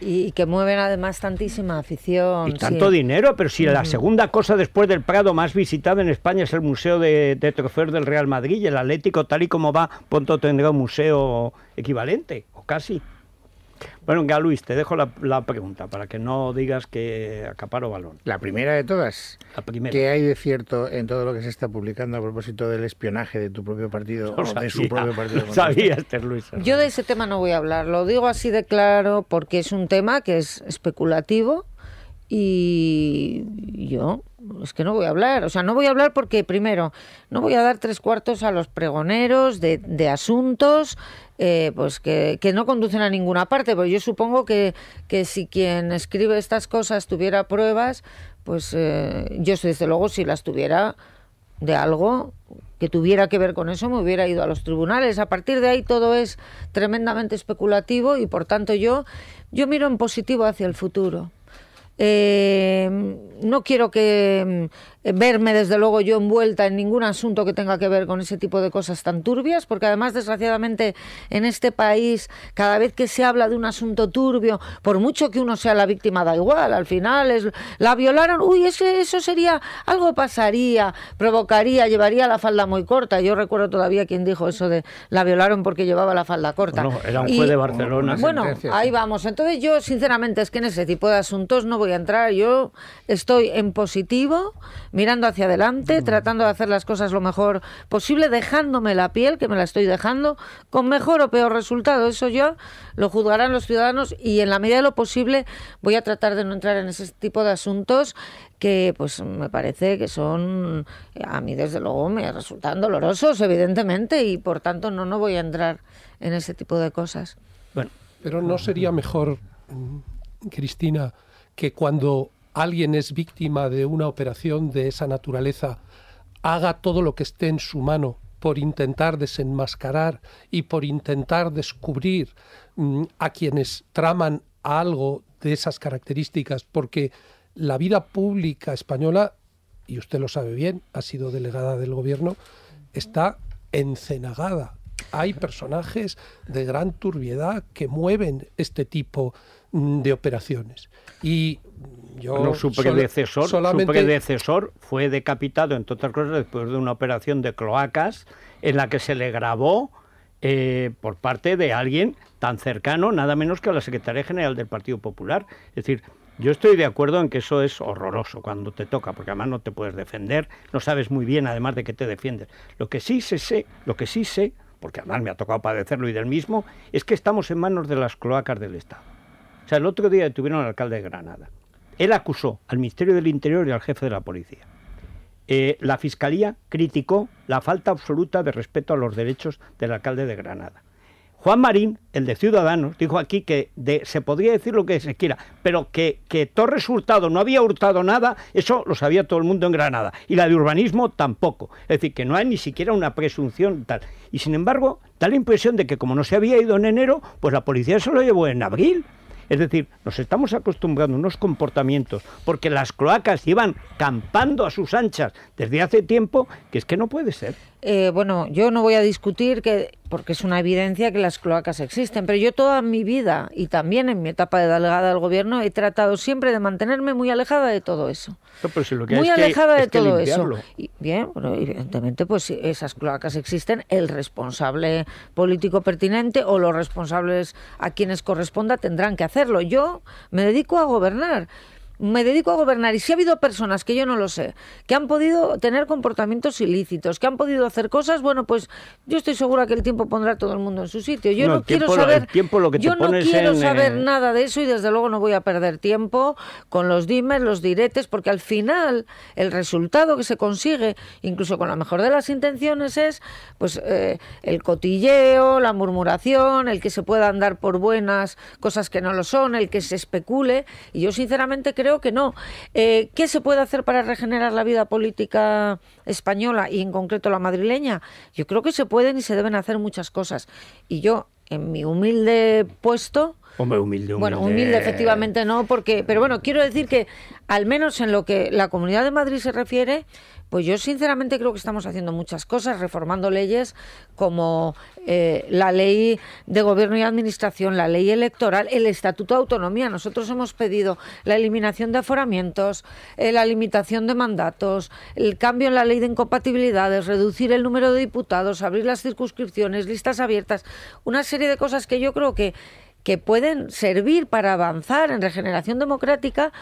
Y que mueven además tantísima afición. Y tanto dinero, pero si la segunda cosa después del Prado más visitada en España es el Museo de, de Trofeos del Real Madrid y el Atlético, tal y como va, pronto tendrá un museo equivalente, o casi. Bueno, Luis, te dejo la, pregunta para que no digas que acaparo balón. La primera de todas. La ¿Qué hay de cierto en todo lo que se está publicando a propósito del espionaje de tu propio partido o de su propio partido? sabía, este Yo de ese tema no voy a hablar. Lo digo así de claro porque es un tema que es especulativo y yo es que no voy a hablar, o sea, no voy a hablar porque primero no voy a dar tres cuartos a los pregoneros de, asuntos eh, pues que, no conducen a ninguna parte, porque yo supongo que, si quien escribe estas cosas tuviera pruebas, pues eh, yo desde luego si las tuviera de algo que tuviera que ver con eso me hubiera ido a los tribunales. A partir de ahí todo es tremendamente especulativo y por tanto yo, yo miro en positivo hacia el futuro. Eh, no quiero que mm, verme desde luego yo envuelta en ningún asunto que tenga que ver con ese tipo de cosas tan turbias, porque además desgraciadamente en este país cada vez que se habla de un asunto turbio, por mucho que uno sea la víctima da igual, al final es la violaron, uy, ese, eso sería algo pasaría, provocaría, llevaría la falda muy corta. Yo recuerdo todavía quien dijo eso de la violaron porque llevaba la falda corta. no era un juez de Barcelona. Bueno, ahí vamos. Entonces yo sinceramente es que en ese tipo de asuntos no voy a entrar. Yo estoy en positivo, mirando hacia adelante, mm. tratando de hacer las cosas lo mejor posible, dejándome la piel, que me la estoy dejando, con mejor o peor resultado. Eso yo lo juzgarán los ciudadanos y en la medida de lo posible voy a tratar de no entrar en ese tipo de asuntos que pues me parece que son, a mí desde luego me resultan dolorosos, evidentemente, y por tanto no, no voy a entrar en ese tipo de cosas. Bueno, pero no sería mejor, mm, Cristina, que cuando alguien es víctima de una operación de esa naturaleza, haga todo lo que esté en su mano por intentar desenmascarar y por intentar descubrir mm, a quienes traman algo de esas características, porque la vida pública española, y usted lo sabe bien, ha sido delegada del gobierno, está encenagada. Hay personajes de gran turbiedad que mueven este tipo Mm, de operaciones. Y yo no su, predecesor, su predecesor fue decapitado, entre otras cosas, después de una operación de cloacas en la que se le grabó eh, por parte de alguien tan cercano, nada menos que a la Secretaría General del Partido Popular. Es decir, yo estoy de acuerdo en que eso es horroroso cuando te toca, porque además no te puedes defender, no sabes muy bien además de que te defiendes. Lo que sí se sé, lo que sí sé, porque además me ha tocado padecerlo y del mismo, es que estamos en manos de las cloacas del Estado. O sea, el otro día detuvieron al alcalde de Granada. Él acusó al Ministerio del Interior y al jefe de la policía. Eh, la Fiscalía criticó la falta absoluta de respeto a los derechos del alcalde de Granada. Juan Marín, el de Ciudadanos, dijo aquí que se podría decir lo que se quiera, pero que, que Torres Hurtado no había hurtado nada, eso lo sabía todo el mundo en Granada. Y la de urbanismo tampoco. Es decir, que no hay ni siquiera una presunción tal. Y sin embargo, da la impresión de que como no se había ido en enero, pues la policía se lo llevó en abril. Es decir, nos estamos acostumbrando a unos comportamientos, porque las cloacas llevan campando a sus anchas desde hace tiempo, que es que no puede ser. Eh, bueno, yo no voy a discutir que, porque es una evidencia que las cloacas existen, pero yo toda mi vida y también en mi etapa de delegada del gobierno he tratado siempre de mantenerme muy alejada de todo eso. muy alejada de todo eso. bien, evidentemente, pues si esas cloacas existen, el responsable político pertinente o los responsables a quienes corresponda tendrán que hacerlo. Yo me dedico a gobernar me dedico a gobernar y si ha habido personas que yo no lo sé, que han podido tener comportamientos ilícitos, que han podido hacer cosas, bueno, pues yo estoy segura que el tiempo pondrá a todo el mundo en su sitio. Yo no, quiero saber, yo saber nada de eso y desde luego no voy a perder tiempo con los dimes, los diretes, porque al final el resultado que se consigue, incluso con la mejor de las intenciones, es pues eh, el cotilleo, la murmuración, el que se pueda andar por buenas cosas que no lo son, el que se especule. Y yo sinceramente creo creo que no. Eh, ¿Qué se puede hacer para regenerar la vida política española y en concreto la madrileña? Yo creo que se pueden y se deben hacer muchas cosas. Y yo, en mi humilde puesto, Hombre, humilde, humilde. Bueno, humilde efectivamente no, porque, pero bueno, quiero decir que al menos en lo que la Comunidad de Madrid se refiere, pues yo sinceramente creo que estamos haciendo muchas cosas, reformando leyes como eh, la ley de gobierno y administración, la ley electoral, el estatuto de autonomía. Nosotros hemos pedido la eliminación de aforamientos, eh, la limitación de mandatos, el cambio en la ley de incompatibilidades, reducir el número de diputados, abrir las circunscripciones, listas abiertas, una serie de cosas que yo creo que que pueden servir para avanzar en regeneración democrática,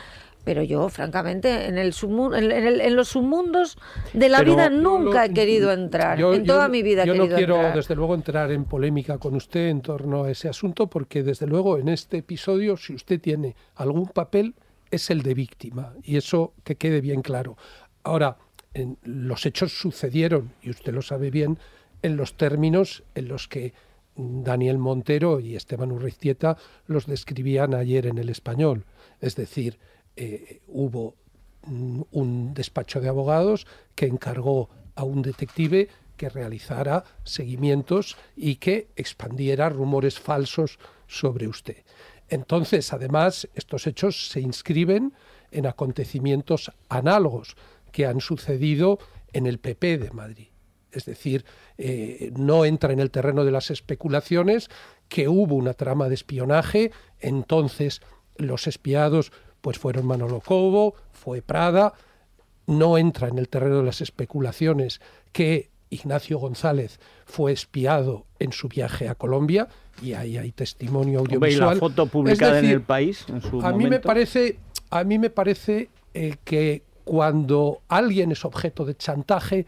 pero yo, francamente, en, el en, los submundos de la vida nunca he querido entrar. en toda mi vida yo no quiero, desde luego, entrar en polémica con usted en torno a ese asunto, porque, desde luego, en este episodio, si usted tiene algún papel, es el de víctima. Y eso que quede bien claro. Ahora, los hechos sucedieron, y usted lo sabe bien, en los términos en los que Daniel Montero y Esteban Urriztieta los describían ayer en el español. Es decir, eh, hubo mm, un despacho de abogados que encargó a un detective que realizara seguimientos y que expandiera rumores falsos sobre usted. Entonces, además, estos hechos se inscriben en acontecimientos análogos que han sucedido en el PP de Madrid es decir, eh, no entra en el terreno de las especulaciones que hubo una trama de espionaje, entonces los espiados pues fueron Manolo Cobo, fue Prada, no entra en el terreno de las especulaciones que Ignacio González fue espiado en su viaje a Colombia y ahí hay testimonio audiovisual. ¿Veis la foto publicada en el país? En a mí me parece, a mí me parece eh, que cuando alguien es objeto de chantaje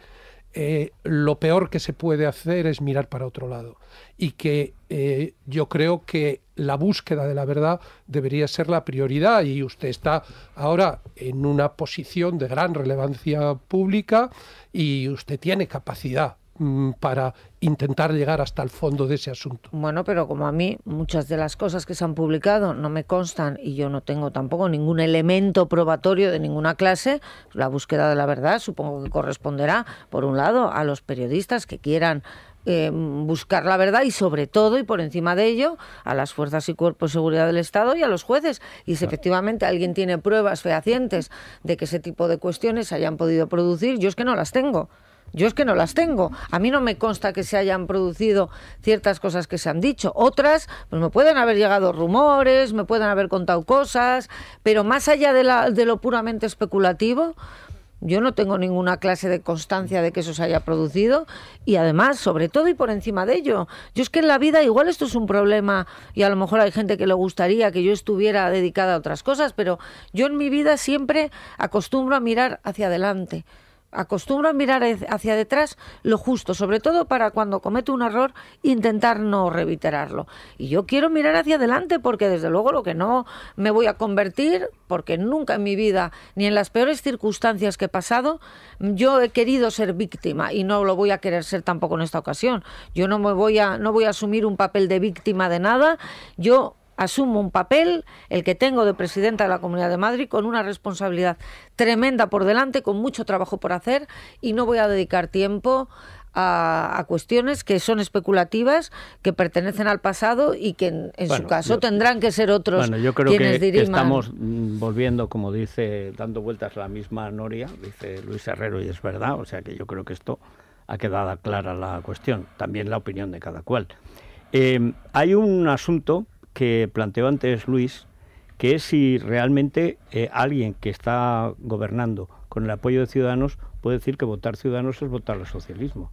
eh, lo peor que se puede hacer es mirar para otro lado. Y que eh, yo creo que la búsqueda de la verdad debería ser la prioridad. Y usted está ahora en una posición de gran relevancia pública y usted tiene capacidad Mm, para intentar llegar hasta el fondo de ese asunto. Bueno, pero como a mí muchas de las cosas que se han publicado no me constan y yo no tengo tampoco ningún elemento probatorio de ninguna clase, la búsqueda de la verdad supongo que corresponderá, por un lado, a los periodistas que quieran eh, buscar la verdad y sobre todo y por encima de ello a las fuerzas y cuerpos de seguridad del Estado y a los jueces. Y si efectivamente alguien tiene pruebas fehacientes de que ese tipo de cuestiones hayan podido producir, yo es que no las tengo. Yo es que no las tengo. A mí no me consta que se hayan producido ciertas cosas que se han dicho. Otras, pues me pueden haber llegado rumores, me pueden haber contado cosas, pero más allá de, de lo puramente especulativo, yo no tengo ninguna clase de constancia de que eso se haya producido y además, sobre todo y por encima de ello, yo es que en la vida igual esto es un problema y a lo mejor hay gente que le gustaría que yo estuviera dedicada a otras cosas, pero yo en mi vida siempre acostumbro a mirar hacia adelante acostumbro a mirar e-, hacia detrás lo justo, sobre todo para cuando cometo un error intentar no reiterarlo. Y yo quiero mirar hacia adelante porque desde luego lo que no me voy a convertir, porque nunca en mi vida, ni en las peores circunstancias que he pasado, yo he querido ser víctima y no lo voy a querer ser tampoco en esta ocasión. Yo no me voy a no voy a asumir un papel de víctima de nada. Yo asumo un papel, el que tengo de presidenta de la Comunidad de Madrid, con una responsabilidad tremenda por delante, con mucho trabajo por hacer y no voy a dedicar tiempo a, cuestiones que son especulativas, que pertenecen al pasado y que en, su caso tendrán que ser otros. Bueno, yo creo que estamos mm, volviendo, como dice, dando vueltas la misma noria, dice Luis Herrero, y es verdad, o sea que yo creo que esto ha quedado clara la cuestión, también la opinión de cada cual. Eh, hay un asunto que planteó antes Luis, que es si realmente eh, alguien que está gobernando con el apoyo de Ciudadanos puede decir que votar Ciudadanos es votar al socialismo.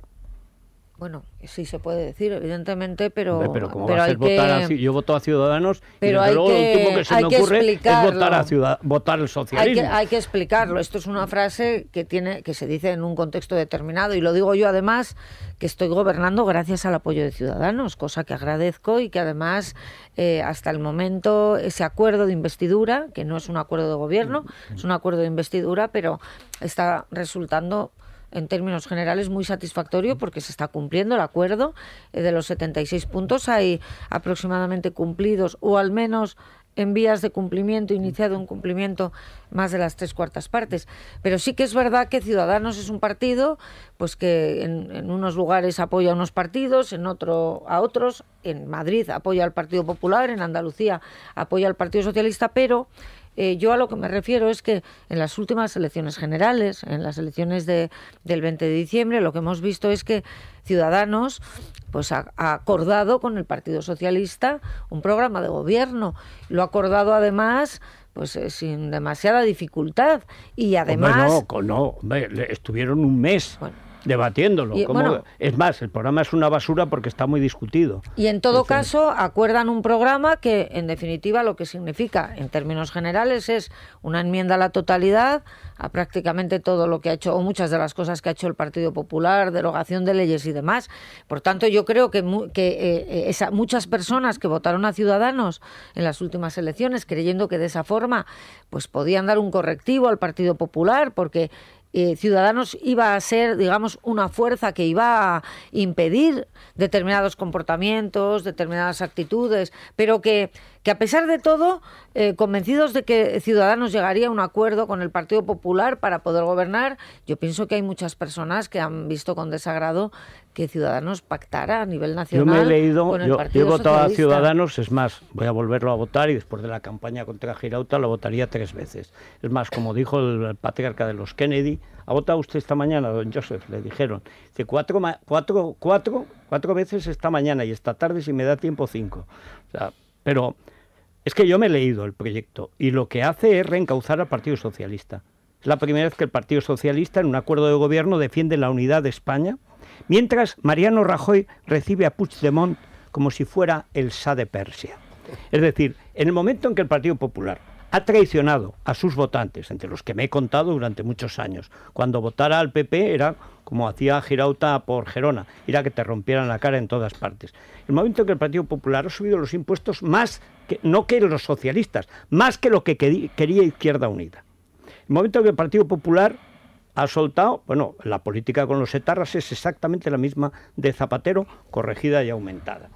Bueno, sí se puede decir, evidentemente, pero. Pero, ¿cómo va votar así. Yo voto a Ciudadanos, pero y luego que, que se me es votar, a ciudad, votar el socialismo. Hay que, explicarlo. Esto es una frase que, tiene, que se dice en un contexto determinado, y lo digo yo además, que estoy gobernando gracias al apoyo de Ciudadanos, cosa que agradezco y que además, eh, hasta el momento, ese acuerdo de investidura, que no es un acuerdo de gobierno, es un acuerdo de investidura, pero está resultando en términos generales muy satisfactorio porque se está cumpliendo el acuerdo. Eh, de los 76 puntos hay aproximadamente cumplidos o al menos en vías de cumplimiento, iniciado un cumplimiento más de las tres cuartas partes. Pero sí que es verdad que Ciudadanos es un partido pues que en, en, unos lugares apoya a unos partidos, en otro a otros, en Madrid apoya al Partido Popular, en Andalucía apoya al Partido Socialista, pero eh, yo a lo que me refiero es que en las últimas elecciones generales, en las elecciones de, del 20 de diciembre, lo que hemos visto es que Ciudadanos pues ha, acordado con el Partido Socialista un programa de gobierno. Lo ha acordado además pues eh, sin demasiada dificultad y además no, no estuvieron un mes debatiéndolo. es más, el programa es una basura porque está muy discutido. Y en todo caso, acuerdan un programa que, en definitiva, lo que significa, en términos generales, es una enmienda a la totalidad a prácticamente todo lo que ha hecho, o muchas de las cosas que ha hecho el Partido Popular, derogación de leyes y demás. Por tanto, yo creo que, eh, eh, muchas personas que votaron a Ciudadanos en las últimas elecciones, creyendo que de esa forma pues podían dar un correctivo al Partido Popular, porque eh, Ciudadanos iba a ser, digamos, una fuerza que iba a impedir determinados comportamientos, determinadas actitudes, pero que que a pesar de todo, eh, convencidos de que Ciudadanos llegaría a un acuerdo con el Partido Popular para poder gobernar, yo pienso que hay muchas personas que han visto con desagrado que Ciudadanos pactara a nivel nacional. Yo he leído, con yo, he votado a Ciudadanos, es más, voy a volverlo a votar y después de la campaña contra Girauta lo votaría tres veces. Es más, como dijo el, patriarca de los Kennedy, ¿ha votado usted esta mañana, don Joseph? Le dijeron. de cuatro, cuatro, cuatro, cuatro veces esta mañana y esta tarde, si me da tiempo, cinco. O sea, pero es que yo me he leído el proyecto y lo que hace es reencauzar al Partido Socialista. Es la primera vez que el Partido Socialista en un acuerdo de gobierno defiende la unidad de España, mientras Mariano Rajoy recibe a Puigdemont como si fuera el sa de Persia. Es decir, en el momento en que el Partido Popular ha traicionado a sus votantes, entre los que me he contado durante muchos años. Cuando votara al PP era como hacía Girauta por Gerona, irá que te rompieran la cara en todas partes. El momento en que el Partido Popular ha subido los impuestos más, que, no que los socialistas, más que lo que quería Izquierda Unida. El momento en que el Partido Popular ha soltado, bueno, la política con los etarras es exactamente la misma de Zapatero, corregida y aumentada.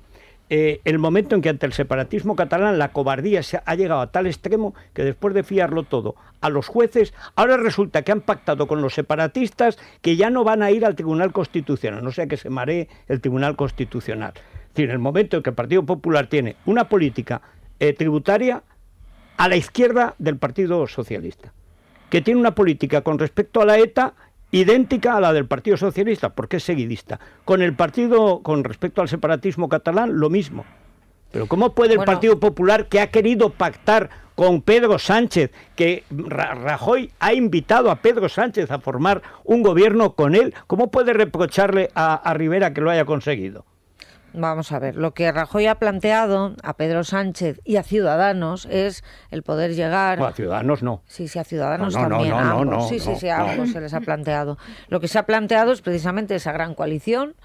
Eh, el momento en que ante el separatismo catalán la cobardía se ha llegado a tal extremo que después de fiarlo todo a los jueces, ahora resulta que han pactado con los separatistas que ya no van a ir al Tribunal Constitucional, no sea que se maree el Tribunal Constitucional. Es decir, en el momento en que el Partido Popular tiene una política eh, tributaria a la izquierda del Partido Socialista, que tiene una política con respecto a la ETA idéntica a la del Partido Socialista, porque es seguidista. Con el partido, con respecto al separatismo catalán, lo mismo. Pero ¿cómo puede el Partido Popular, que ha querido pactar con Pedro Sánchez, que Rajoy ha invitado a Pedro Sánchez a formar un gobierno con él, cómo puede reprocharle a, a Rivera que lo haya conseguido? vamos a ver, lo que Rajoy ha planteado a Pedro Sánchez y a Ciudadanos es el poder llegar... a Ciudadanos no. Sí, sí, a Ciudadanos no, no, también. No, sí, sí, sí, a ambos se les ha planteado. Lo que se ha planteado es precisamente esa gran coalición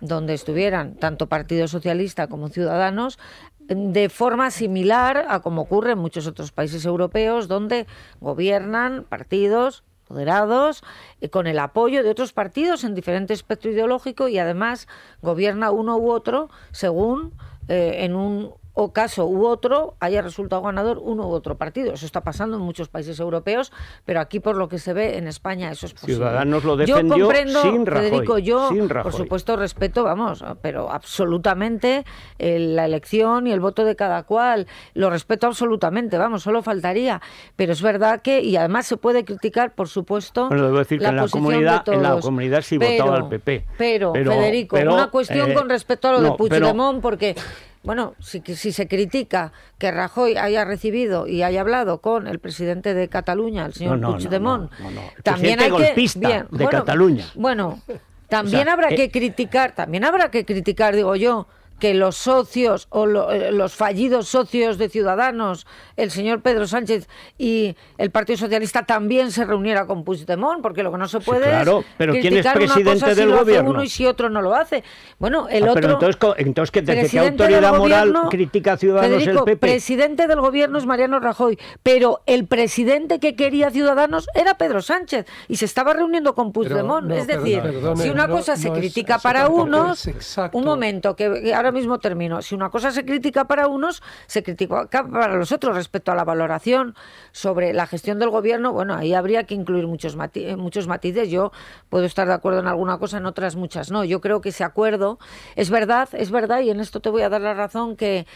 donde estuvieran tanto Partido Socialista como Ciudadanos de forma similar a como ocurre en muchos otros países europeos donde gobiernan partidos moderados, eh, con el apoyo de otros partidos en diferente espectro ideológico y además gobierna uno u otro según eh, en un o caso u otro haya resultado ganador uno u otro partido. Eso está pasando en muchos países europeos, pero aquí por lo que se ve en España eso es posible. Ciudadanos lo defendió sin Rajoy, Federico, yo por supuesto respeto, vamos, pero absolutamente eh, la elección y el voto de cada cual, lo respeto absolutamente, vamos, solo faltaría, pero es verdad que y además se puede criticar, por supuesto, la que en la comunidad la comunidad sí votaba al PP. Pero, Federico, una cuestión eh, con respecto a lo de Puigdemont porque bueno, si, se critica que Rajoy haya recibido y haya hablado con el presidente de Cataluña, el señor Puigdemont, también hay que, de Cataluña. Bueno, también habrá eh, que criticar, también habrá que criticar, digo yo, que los socios o eh, los fallidos socios de Ciudadanos, el señor Pedro Sánchez y el Partido Socialista también se reuniera con Puigdemont, porque lo que no se puede claro, pero es criticar ¿quién es presidente una cosa del si gobierno? Lo hace uno y si otro no lo hace. Bueno, el ah, otro. Pero entonces, ¿desde qué autoridad moral critica a Ciudadanos el PP? presidente del gobierno es Mariano Rajoy, pero el presidente que quería Ciudadanos era Pedro Sánchez y se estaba reuniendo con Puigdemont. es decir, si una cosa se critica para unos, un momento que ahora mismo término. Si una cosa se critica para unos, se critica para los otros respecto a la valoración sobre la gestión del gobierno. Bueno, ahí habría que incluir muchos, muchos matices. Yo puedo estar de acuerdo en alguna cosa, en otras muchas no. Yo creo que ese acuerdo es verdad, es verdad, y en esto te voy a dar la razón que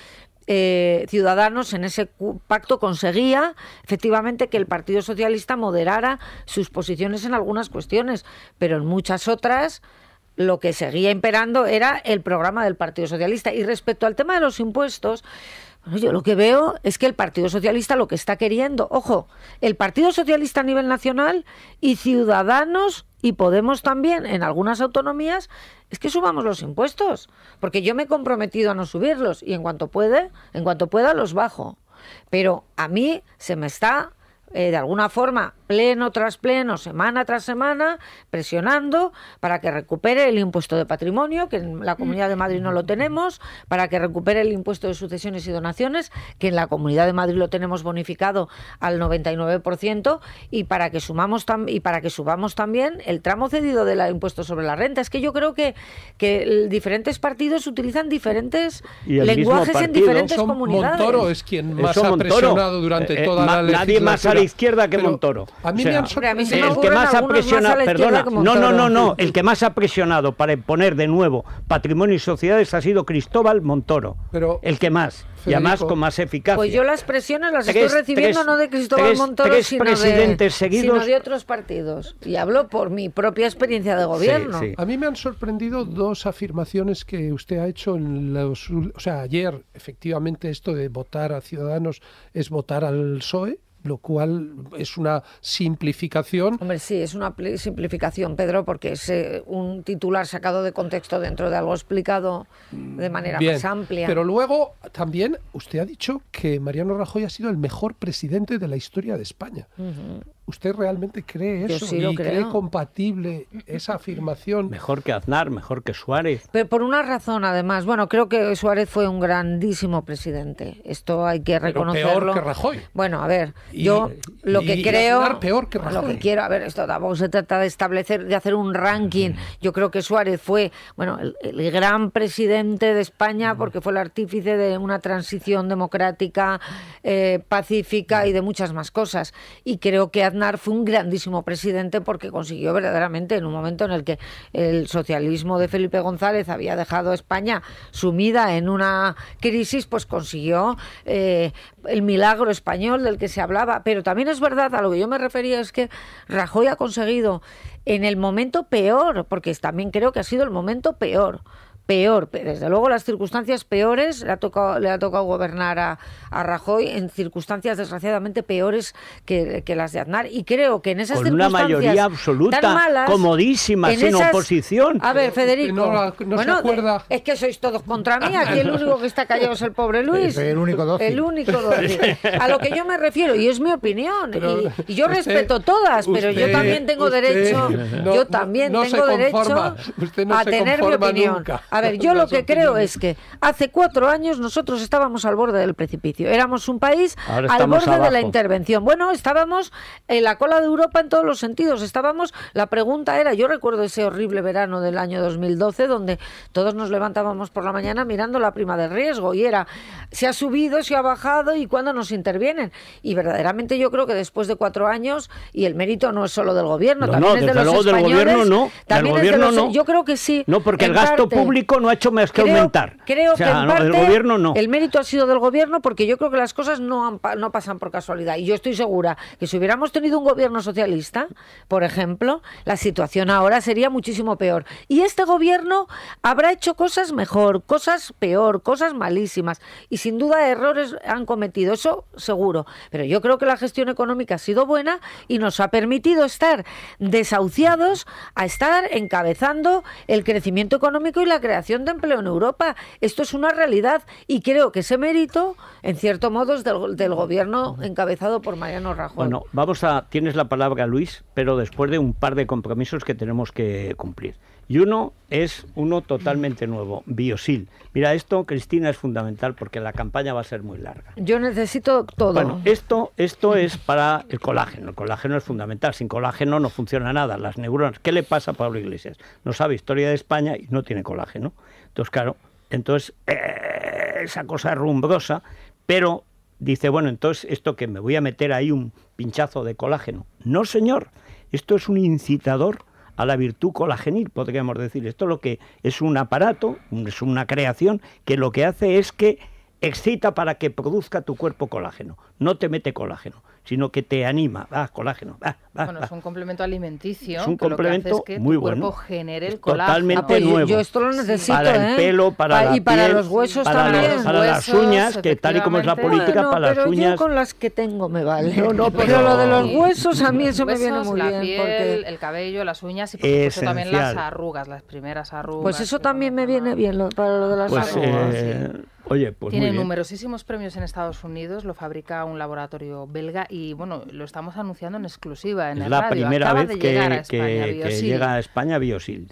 eh, Ciudadanos en ese pacto conseguía efectivamente que el Partido Socialista moderara sus posiciones en algunas cuestiones, pero en muchas otras lo que seguía imperando era el programa del Partido Socialista. Y respecto al tema de los impuestos, yo lo que veo es que el Partido Socialista lo que está queriendo, ojo, el Partido Socialista a nivel nacional y Ciudadanos y Podemos también en algunas autonomías, es que subamos los impuestos, porque yo me he comprometido a no subirlos y en cuanto puede, en cuanto pueda los bajo. Pero a mí se me está eh, de alguna forma, pleno tras pleno, semana tras semana, presionando para que recupere el impuesto de patrimonio, que en la Comunidad de Madrid no lo tenemos, para que recupere el impuesto de sucesiones y donaciones, que en la Comunidad de Madrid lo tenemos bonificado al 99%, y para que sumamos y para que subamos también el tramo cedido del impuesto sobre la renta. Es que yo creo que, que diferentes partidos utilizan diferentes lenguajes en diferentes comunidades. durante izquierda que Montoro. A mí me han El que más ha presionado, no, no, no, no, el que más ha presionado para imponer de nuevo patrimonio y sociedades ha sido Cristóbal Montoro. Pero, el que más. y además con más eficacia. Pues yo las presiones las estoy recibiendo no de Cristóbal Montoro, sino, de, otros partidos. Y hablo por mi propia experiencia de gobierno. A mí me han sorprendido dos afirmaciones que usted ha hecho en los... O sea, ayer, efectivamente, esto de votar a Ciudadanos es votar al PSOE lo cual es una simplificación. Hombre, sí, es una simplificación, Pedro, porque es un titular sacado de contexto dentro de algo explicado de manera más amplia. Pero luego también usted ha dicho que Mariano Rajoy ha sido el mejor presidente de la historia de España. ¿Usted realmente cree eso? ¿Y cree compatible esa afirmación? Mejor que Aznar, mejor que Suárez. Pero por una razón, además. Bueno, creo que Suárez fue un grandísimo presidente. Esto hay que reconocerlo. que Rajoy. Bueno, a ver, yo lo que creo. Aznar peor que Rajoy. Lo que quiero, a ver, esto se trata de establecer, de hacer un ranking. Yo creo que Suárez fue, bueno, el, gran presidente de España porque fue el artífice de una transición democrática, eh, pacífica y de muchas más cosas. Y creo que Aznar fue un grandísimo presidente porque consiguió verdaderamente en un momento en el que el socialismo de Felipe González había dejado a España sumida en una crisis, pues consiguió eh, el milagro español del que se hablaba. Pero también es verdad, a lo que yo me refería es que Rajoy ha conseguido en el momento peor, porque también creo que ha sido el momento peor peor, desde luego las circunstancias peores, le ha tocado, le ha tocado gobernar a, a Rajoy en circunstancias desgraciadamente peores que, las de Aznar. Y creo que en esas Con circunstancias. Una mayoría absoluta, tan malas, comodísima, sin oposición. A ver, Federico. No, Es que sois todos contra mí, aquí el único que está callado es el pobre Luis. el único A lo que yo me refiero, y es mi opinión, y, yo respeto todas, pero yo también tengo derecho, yo también tengo derecho a tener mi opinión. A ver, yo lo que creo es que hace cuatro años nosotros estábamos al borde del precipicio. Éramos un país al borde de la intervención. Bueno, estábamos en la cola de Europa en todos los sentidos. Estábamos, la pregunta era, yo recuerdo ese horrible verano del año 2012 donde todos nos levantábamos por la mañana mirando la prima de riesgo y era, se ha subido, se ha bajado y cuándo nos intervienen. Y verdaderamente yo creo que después de cuatro años, y el mérito no es solo del gobierno, también es de los españoles. Del gobierno, no. También del gobierno, no. Yo creo que sí. No, porque el gasto público no ha hecho más que aumentar. Creo que el mérito ha sido del gobierno porque yo creo que las cosas no, no pasan por casualidad. Y yo estoy segura que si hubiéramos tenido un gobierno socialista, por ejemplo, la situación ahora sería muchísimo peor. Y este gobierno habrá hecho cosas mejor, cosas peor, cosas malísimas. Y sin duda errores han cometido, eso seguro. Pero yo creo que la gestión económica ha sido buena y nos ha permitido estar desahuciados a estar encabezando el crecimiento económico y la creación creación de empleo en Europa. Esto es una realidad y creo que ese mérito, en cierto modo, es del, del gobierno encabezado por Mariano Rajoy. Bueno, vamos a. Tienes la palabra, Luis, pero después de un par de compromisos que tenemos que cumplir y uno es uno totalmente nuevo, Biosil. Mira, esto, Cristina, es fundamental porque la campaña va a ser muy larga. Yo necesito todo. Bueno, esto, esto es para el colágeno. El colágeno es fundamental. Sin colágeno no funciona nada. Las neuronas. ¿Qué le pasa a Pablo Iglesias? No sabe historia de España y no tiene colágeno. Entonces, claro, entonces eh, esa cosa es rumbrosa, pero dice, bueno, entonces esto que me voy a meter ahí un pinchazo de colágeno. No, señor. Esto es un incitador a la virtud colagenil, podríamos decir. Esto lo que es un aparato, es una creación que lo que hace es que excita para que produzca tu cuerpo colágeno, no te mete colágeno sino que te anima, va, colágeno, va, va. Bueno, es un complemento alimenticio. Es un que complemento lo que hace es que muy tu bueno. cuerpo genere el colágeno. Totalmente nuevo. Yo esto lo necesito, Para el ¿eh? pelo, para pa la y para los huesos también. para las uñas, que tal y como es la política, para las uñas... Yo con las que tengo me vale. No, no, pero... lo de los huesos a mí eso me viene muy bien. Piel, porque... el cabello, las uñas y por también las arrugas, las primeras pues arrugas. Pues eso también me viene bien para lo de las pues, arrugas. Sí. Eh, Oye, pues Tiene numerosísimos premios en Estados Unidos, lo fabrica un laboratorio belga y bueno, lo estamos anunciando en exclusiva en es el la primera Acaba vez que, que, llega a España Biosil.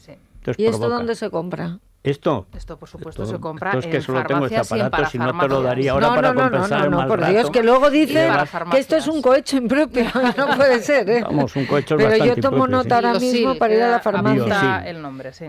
¿Y esto dónde se compra? ¿Esto? Esto, por supuesto, se compra es que en solo tengo este aparato, si no te lo daría ahora no, para no, no, compensar no, no, no, por Dios, que luego dice que esto es un cohecho impropio, no puede ser. ¿eh? Vamos, un coche Pero yo tomo nota ahora mismo para ir a la farmacia. el nombre, sí.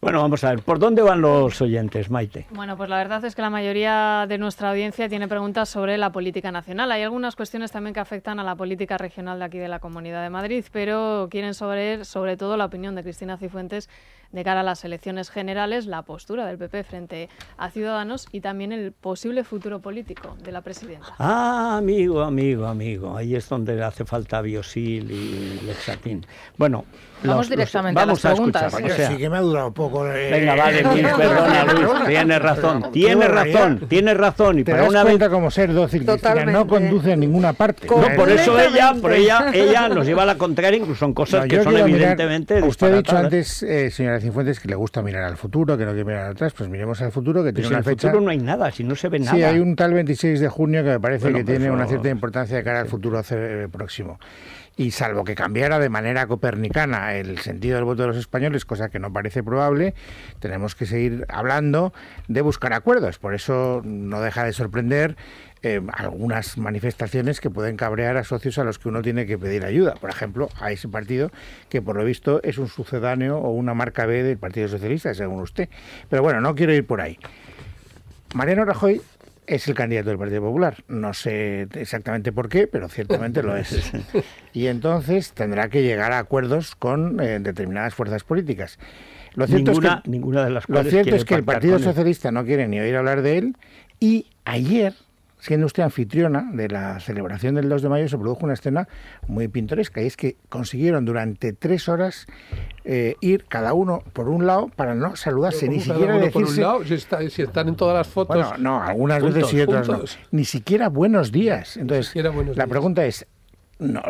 Bueno, vamos a ver, ¿por dónde van los oyentes, Maite? Bueno, pues la verdad es que la mayoría de nuestra audiencia tiene preguntas sobre la política nacional. Hay algunas cuestiones también que afectan a la política regional de aquí de la Comunidad de Madrid, pero quieren saber sobre todo la opinión de Cristina Cifuentes de cara a las elecciones generales la postura del PP frente a Ciudadanos y también el posible futuro político de la presidenta. Ah, amigo, amigo, amigo. Ahí es donde hace falta biosil y lexatín. Bueno, vamos directamente a las preguntas. sí que me ha durado poco. Eh. venga, vale, perdona, Luis. tiene razón, tiene razón, tiene razón. Y una vez. como ser dócil, no conduce a ninguna parte. No, por eso ella, por ella, ella nos lleva a la contraria incluso son cosas que son evidentemente. usted ha dicho antes, eh, señora de fuentes, que le gusta mirar al futuro, que no quiere mirar atrás, pues miremos al futuro, que tiene una fecha... En el futuro no hay nada, si no se ve nada. Sí, hay un tal 26 de junio que me parece que pues tiene una cierta importancia de cara al futuro eh, próximo. Y salvo que cambiara de manera copernicana el sentido del voto de los españoles, cosa que no parece probable, tenemos que seguir hablando de buscar acuerdos. Por eso no deja de sorprender eh, algunas manifestaciones que pueden cabrear a socios a los que uno tiene que pedir ayuda. Por ejemplo, a ese partido que por lo visto es un sucedáneo o una marca B del Partido Socialista, según usted. Pero bueno, no quiero ir por ahí. Mariano Rajoy es el candidato del Partido Popular. No sé exactamente por qué, pero ciertamente lo es. Y entonces tendrá que llegar a acuerdos con eh, determinadas fuerzas políticas. Lo cierto de las lo cierto es que el Partido Socialista no quiere ni oír hablar de él y ayer siendo usted anfitriona de la celebración del 2 de mayo, se produjo una escena muy pintoresca, y es que consiguieron durante tres horas eh, ir cada uno por un lado para no saludarse, ni siquiera decirse... si, están en todas las fotos... Bueno, no, algunas veces y otras no. Ni siquiera buenos días. Entonces, la pregunta es, no,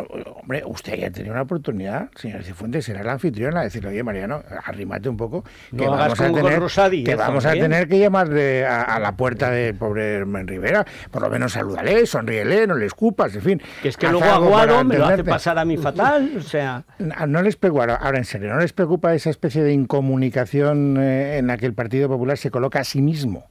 hombre, usted ya tenía una oportunidad, señor Cifuentes, será la anfitriona, decirle, oye, Mariano, arrímate un poco, que vamos, a ¿eh? tener, que, vamos a llamar a, la puerta del pobre Hermen Rivera, por lo menos salúdale, sonríele, no le escupas, en fin. Que es que luego Aguado me lo hace pasar a mí fatal, o sea... No, ah, no les preocupa, ahora en serio, ¿no les preocupa esa especie de incomunicación eh, en la que el Partido Popular se coloca a sí mismo?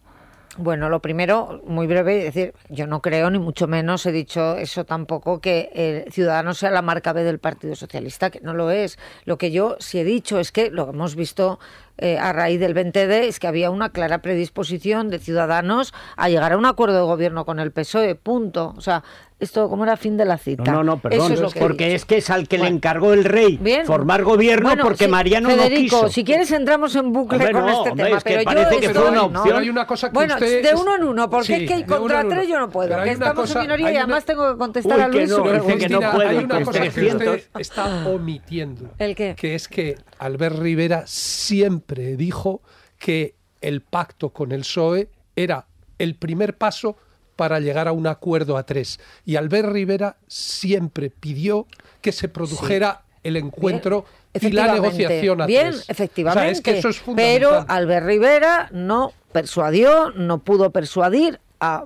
Bueno, lo primero, muy breve, decir, yo no creo, ni mucho menos he dicho eso tampoco, que el ciudadano sea la marca B del Partido Socialista, que no lo es. Lo que yo sí he dicho es que lo hemos visto eh, a raíz del 20D es que había una clara predisposición de Ciudadanos a llegar a un acuerdo de gobierno con el PSOE, punto. O sea, esto como era fin de la cita. No, no, perdón, perdón, es porque es que es al que le encargó el rey formar gobierno porque Mariano Federico, no quiso. si quieres entramos en bucle con este tema, es que pero parece que estoy, fue una opción. hay una cosa que bueno, de uno en uno, porque es que contra tres yo no puedo, que estamos en minoría y además tengo que contestar a Luis. no, que no puede, hay una cosa que usted está omitiendo, ¿El qué? que es que Albert Rivera siempre dijo que el pacto con el PSOE era el primer paso para llegar a un acuerdo a tres. Y Albert Rivera siempre pidió que se produjera el encuentro y la negociación a tres. efectivamente. eso Pero Albert Rivera no persuadió, no pudo persuadir a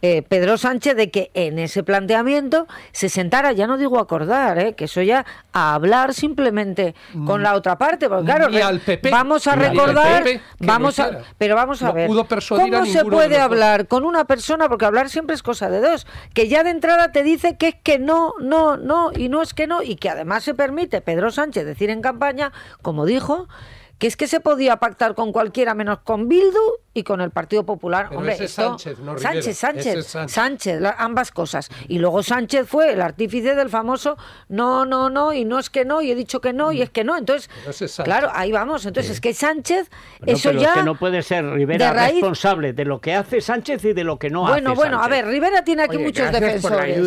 eh, Pedro Sánchez de que en ese planteamiento se sentara, ya no digo acordar, eh, que eso ya a hablar simplemente con mm. la otra parte, porque claro, vamos a recordar, vamos a, pero vamos a ver, ¿cómo se puede hablar con una persona? Porque hablar siempre es cosa de dos, que ya de entrada te dice que es que no, no, no, y no es que no, y que además se permite Pedro Sánchez decir en campaña, como dijo, que es que se podía pactar con cualquiera menos con Bildu y con el Partido Popular. Hombre, esto... Sánchez, Sánchez, Sánchez, ambas cosas. Y luego Sánchez fue el artífice del famoso no, no, no, y no es que no, y he dicho que no, y mm. es que no. Entonces, claro, ahí vamos. Entonces, es que Sánchez, eso ya. Es que no puede ser Rivera responsable de lo que hace Sánchez y de lo que no bueno, hace. Bueno, bueno, a ver, Rivera tiene aquí muchos defensores.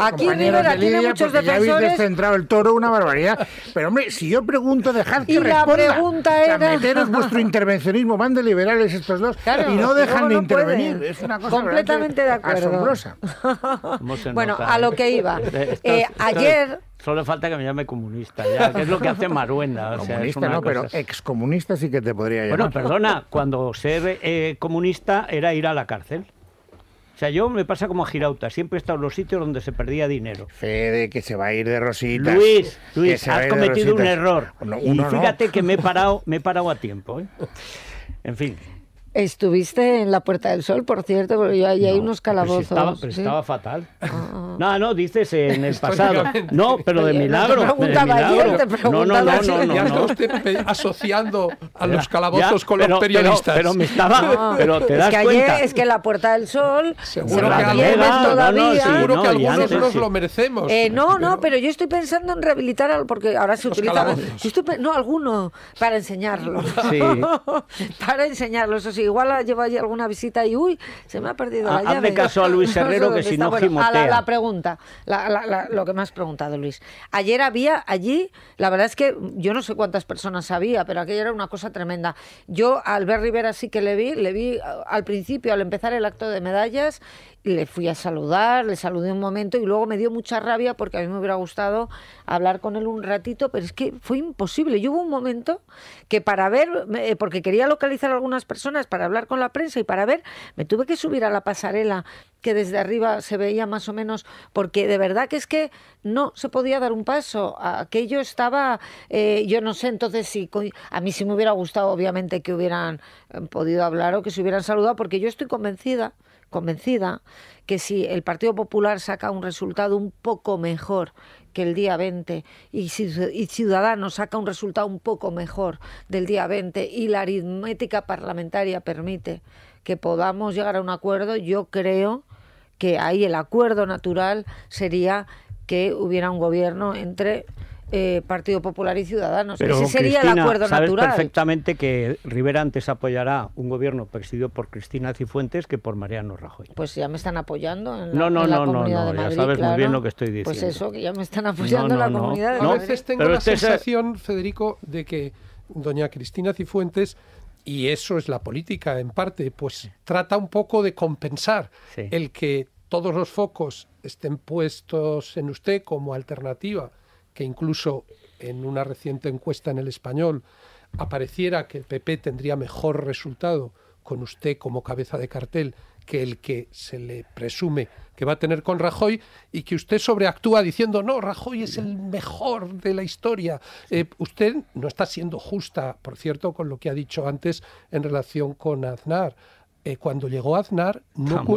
aquí Rivera tiene muchos defensores. Ya habéis descentrado el toro, una barbaridad. Pero, hombre, si yo pregunto, dejar que y La pregunta meteros vuestro intervencionismo, van de liberales estos dos y no dejan de intervenir. Es una cosa completamente de acuerdo. asombrosa. bueno, a lo que iba. Eh, ayer... Solo falta que me llame comunista, ya, que es lo que hace Maruenda. comunista no, pero excomunista sí que te podría llamar. Bueno, perdona, cuando ser eh, comunista era ir a la cárcel. O sea, yo me pasa como a Girauta, siempre he estado en los sitios donde se perdía dinero. Fede, que se va a ir de rositas. Luis, Luis, has cometido un error. y fíjate que me he parado, me he parado a tiempo. ¿eh? En fin. Estuviste en la Puerta del Sol, por cierto, porque yo ahí hay unos calabozos. Pero estaba, fatal. Ah, ah. No, no, dices en el pasado. No, pero de milagro. No te preguntaba Ayer, te no, no, no, no, no, Ya está usted asociando a los calabozos con los periodistas. Pero, pero me estaba. Ah. Pero te das es que cuenta. Ayer, es que la Puerta del Sol. Seguro que, algunos, todavía, seguro que algunos nos lo merecemos. Eh, no, no, pero yo estoy pensando en rehabilitar, porque ahora se utiliza. no, alguno, para enseñarlo. Sí. para enseñarlo, eso sí igual lleva alguna visita y uy, se me ha perdido la llave. caso a Luis Herrero que si no gimotea. A la, la pregunta, lo que me has preguntado Luis. Ayer había allí, la verdad es que yo no sé cuántas personas había, pero aquella era una cosa tremenda. Yo al ver Rivera sí que le vi, le vi al principio al empezar el acto de medallas le fui a saludar, le saludé un momento y luego me dio mucha rabia porque a mí me hubiera gustado hablar con él un ratito, pero es que fue imposible. Y hubo un momento que para ver, eh, porque quería localizar a algunas personas para hablar con la prensa y para ver, me tuve que subir a la pasarela que desde arriba se veía más o menos, porque de verdad que es que no se podía dar un paso. Aquello estaba, eh, yo no sé, entonces si a mí sí me hubiera gustado obviamente que hubieran eh, podido hablar o que se hubieran saludado, porque yo estoy convencida convencida que si el Partido Popular saca un resultado un poco mejor que el día 20 y, Ciudadanos saca un resultado un poco mejor del día 20 y la aritmética parlamentaria permite que podamos llegar a un acuerdo, yo creo que ahí el acuerdo natural sería que hubiera un gobierno entre eh, Partido Popular y Ciudadanos. Ese sería el acuerdo sabes perfectamente que Rivera antes apoyará un gobierno presidido por Cristina Cifuentes que por Mariano Rajoy. Pues ya me están apoyando en la, no, no, no, comunidad no, ya sabes muy bien lo que estoy pues diciendo. Pues eso, que ya me están apoyando en la comunidad de Madrid. A veces tengo la sensación, Federico, de que doña Cristina Cifuentes y eso es la política en parte, pues trata un poco de compensar el que todos los focos estén puestos en usted como alternativa que incluso en una reciente encuesta en el español apareciera que el PP tendría mejor resultado con usted como cabeza de cartel que el que se le presume que va a tener con Rajoy y que usted sobreactúa diciendo, no, Rajoy es el mejor de la historia. Eh, usted no está siendo justa, por cierto, con lo que ha dicho antes en relación con Aznar. Eh, cuando llegó Aznar,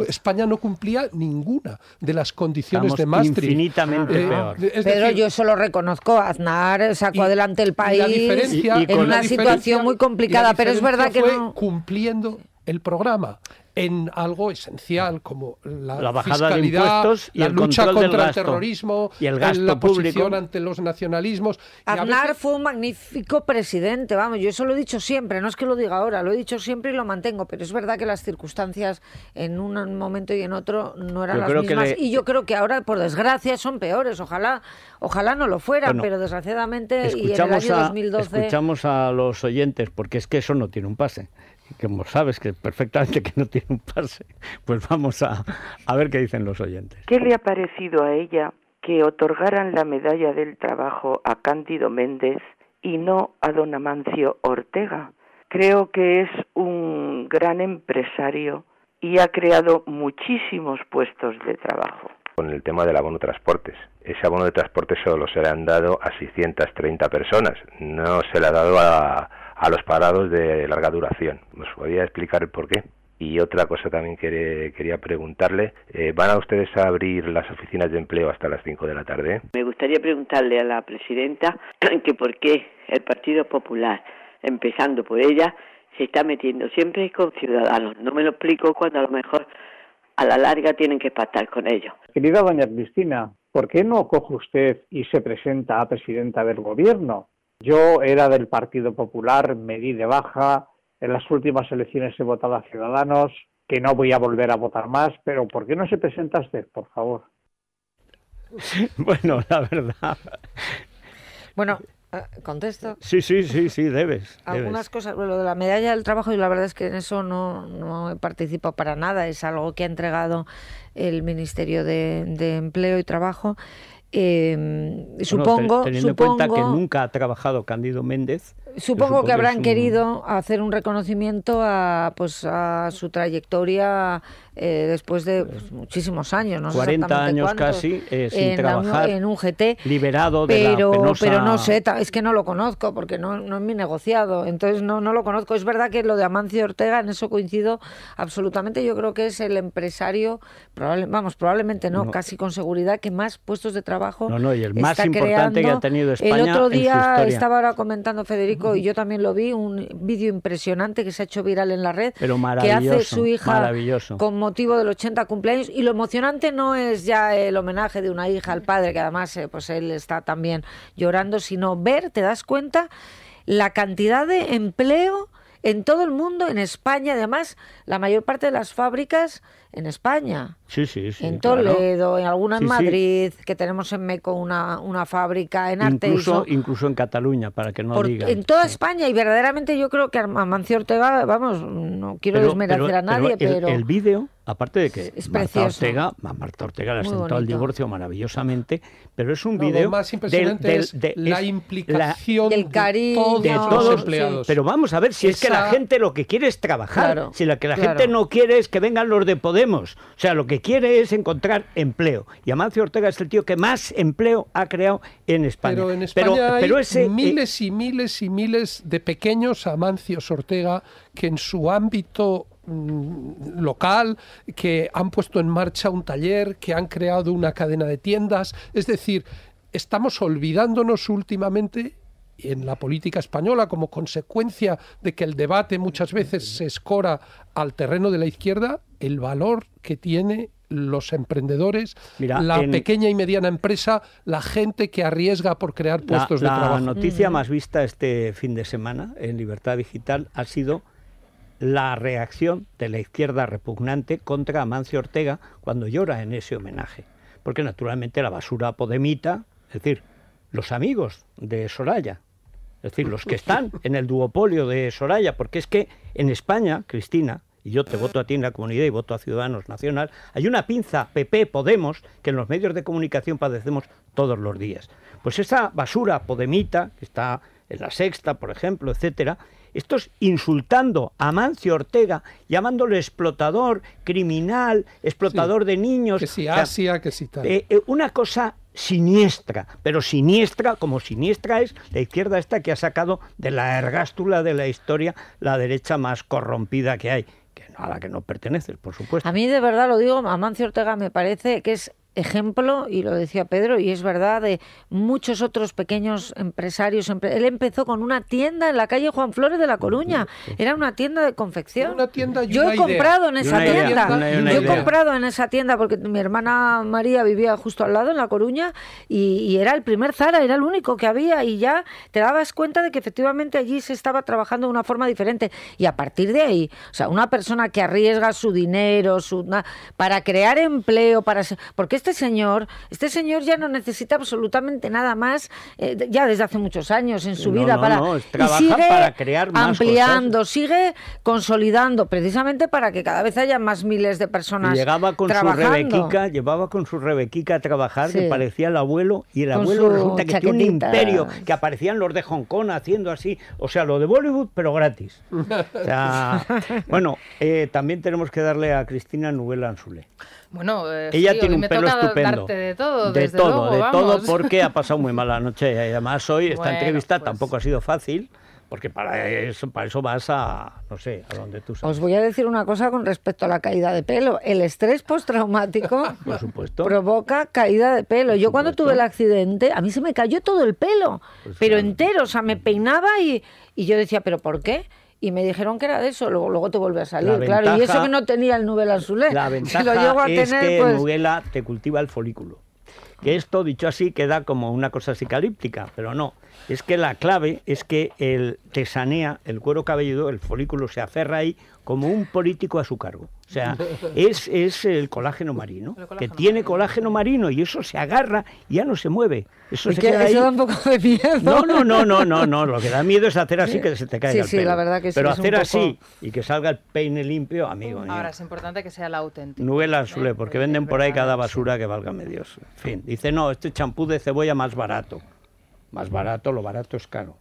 España no cumplía ninguna de las condiciones de Maastricht. Infinitamente eh, peor. Pero yo solo reconozco, Aznar sacó adelante el país en una situación muy complicada. Pero es verdad que no. Cumpliendo el programa en algo esencial como la, fiscalidad bajada de y la lucha contra el terrorismo y el gasto la público. posición ante los nacionalismos. fue un magnífico presidente, vamos, yo eso lo he dicho siempre, no es que lo diga ahora, lo he dicho siempre y lo mantengo, pero es verdad que las circunstancias en un momento y en otro no eran las mismas y yo creo que ahora por desgracia son peores, ojalá ojalá no lo fueran, pero desgraciadamente y en el año 2012 a, escuchamos a los oyentes porque es que eso no tiene un pase como sabes que perfectamente que no tiene un pase, pues vamos a, ver qué dicen los oyentes. ¿Qué le ha parecido a ella que otorgaran la medalla del trabajo a Cándido Méndez y no a don Amancio Ortega? Creo que es un gran empresario y ha creado muchísimos puestos de trabajo con el tema del abono de transportes. Ese abono de transportes solo se le han dado a 630 personas, no se le ha dado a, a los parados de larga duración. ¿Nos podría explicar el por qué? Y otra cosa también quería preguntarle, eh, ¿van a ustedes a abrir las oficinas de empleo hasta las 5 de la tarde? Me gustaría preguntarle a la presidenta que por qué el Partido Popular, empezando por ella, se está metiendo siempre con ciudadanos. No me lo explico cuando a lo mejor a la larga tienen que pactar con ellos. Querida doña Cristina, ¿por qué no coge usted y se presenta a presidenta del gobierno? Yo era del Partido Popular, me di de baja, en las últimas elecciones he votado a Ciudadanos, que no voy a volver a votar más, pero ¿por qué no se presenta usted, por favor? Bueno, la verdad. Bueno, ah, ¿Contesto? Sí, sí, sí, sí, debes. Algunas cosas, lo de la medalla del trabajo, y la verdad es que en eso no, no he participado para nada, es algo que ha entregado el Ministerio de Empleo y Trabajo. Em, supongo. teniendo en cuenta que nunca ha trabajado Candido Méndez Supongo que habrán querido hacer un reconocimiento a, pues, a su trayectoria eh, después de pues, pues, muchísimos años, no 40 años casi eh, sin en trabajar, en un GT, liberado de pero, la penosa... Pero no sé, es que no lo conozco porque no, no es mi negociado, entonces no, no lo conozco. Es verdad que lo de Amancio Ortega, en eso coincido absolutamente, yo creo que es el empresario, vamos, probablemente no, casi con seguridad, que más puestos de trabajo No, no, y el más importante que ha tenido España El otro día estaba ahora comentando Federico y yo también lo vi, un vídeo impresionante que se ha hecho viral en la red, que hace su hija con motivo del 80 cumpleaños. Y lo emocionante no es ya el homenaje de una hija al padre, que además eh, pues él está también llorando, sino ver, te das cuenta, la cantidad de empleo en todo el mundo, en España, además, la mayor parte de las fábricas en España. Sí, sí, sí. En Toledo, en alguna en Madrid, que tenemos en Meco una, una fábrica, en Incluso, Incluso en Cataluña, para que no Por, digan. En toda España, y verdaderamente yo creo que a Mancio Ortega, vamos, no quiero desmerecer a nadie, pero... el, el Aparte de que Marta Ortega, Ortega le ha sentado el divorcio maravillosamente, pero es un video vídeo más impresionante de, la implicación del cariño, de todos, los empleados. Pero vamos a ver si es que la gente lo que quiere es trabajar, si la que la gente no quiere es que vengan los de Podemos, o sea, lo que quiere es encontrar empleo. Y Amancio Ortega es el tío que más empleo ha creado en España. Pero en España hay eh, miles y miles y miles de pequeños Amancios Ortega que en su ámbito Mm, local, que han puesto en marcha un taller, que han creado una cadena de tiendas. Es decir, estamos olvidándonos últimamente en la política española como consecuencia de que el debate muchas veces se escora al terreno de la izquierda, el valor que tiene los emprendedores, la pequeña y mediana empresa, la gente que arriesga por crear puestos de trabajo. La noticia más vista este fin de semana en Libertad Digital ha sido la reacción de la izquierda repugnante contra Amancio Ortega cuando llora en ese homenaje. Porque naturalmente la basura podemita, es decir, los amigos de Soraya, es decir, los que están en el duopolio de Soraya, porque es que en España, Cristina, y yo te voto a ti en la comunidad y voto a Ciudadanos Nacional, hay una pinza PP Podemos que en los medios de comunicación padecemos todos los días. Pues esa basura podemita, que está en la sexta, por ejemplo, etcétera, es insultando a Mancio Ortega, llamándolo explotador, criminal, explotador de niños. Que Asia, que eh, eh, una cosa siniestra, pero siniestra como siniestra es la izquierda esta que ha sacado de la ergástula de la historia la derecha más corrompida que hay, que a la que no perteneces, por supuesto. A mí de verdad lo digo, a Mancio Ortega me parece que es ejemplo, y lo decía Pedro, y es verdad, de muchos otros pequeños empresarios. Él empezó con una tienda en la calle Juan Flores de La Coruña. Era una tienda de confección. yo he comprado en esa tienda. yo he comprado en esa tienda porque mi hermana María vivía justo al lado en La Coruña y, era el primer Zara, era el único que había y ya te dabas cuenta de que efectivamente allí se estaba trabajando de una forma diferente. Y a partir de ahí, o sea, una persona que arriesga su dinero su, para crear empleo, para... Porque este señor, este señor ya no necesita absolutamente nada más, eh, ya desde hace muchos años en su vida, para, trabajar para crear más ampliando, sigue consolidando, precisamente para que cada vez haya más miles de personas. llegaba con su Rebequica, llevaba con su Rebequica a trabajar, que parecía el abuelo, y el abuelo resulta que tiene un imperio, que aparecían los de Hong Kong haciendo así, o sea, lo de Bollywood, pero gratis. bueno, eh, también tenemos que darle a Cristina Nubela Anzule. Eh, ella tiene un pelo estupendo. De todo, de todo, porque ha pasado muy mala noche. Y además hoy esta entrevista pues tampoco ha sido fácil. Porque para eso, para eso vas a, no sé, a donde tú sabes. Os voy a decir una cosa con respecto a la caída de pelo. El estrés postraumático Por provoca caída de pelo. Yo cuando tuve el accidente, a mí se me cayó todo el pelo, pues pero entero. O sea, me peinaba y yo decía, ¿pero por qué? y me dijeron que era de eso, luego, luego te vuelve a salir, claro, y eso que no tenía el Nubel Azulé. La ventaja es que pues el Nubela te cultiva el folículo. Que esto, dicho así, queda como una cosa psicalíptica, pero no. Es que la clave es que el, te sanea el cuero cabelludo, el folículo se aferra ahí como un político a su cargo. O sea, es, el colágeno marino, que tiene colágeno marino y eso se agarra y ya no se mueve. Eso, que da un poco de miedo. No, no, no, no, no, no, lo que da miedo es hacer así que se te caiga el pelo. Sí, la verdad que sí. Pero hacer así y que salga el peine limpio, amigo Ahora es importante que sea la auténtica. Nubela azul ¿Eh? porque venden por ahí cada basura que valga medios. En fin, dice, no, este champú de cebolla más barato. Más barato, lo barato es caro.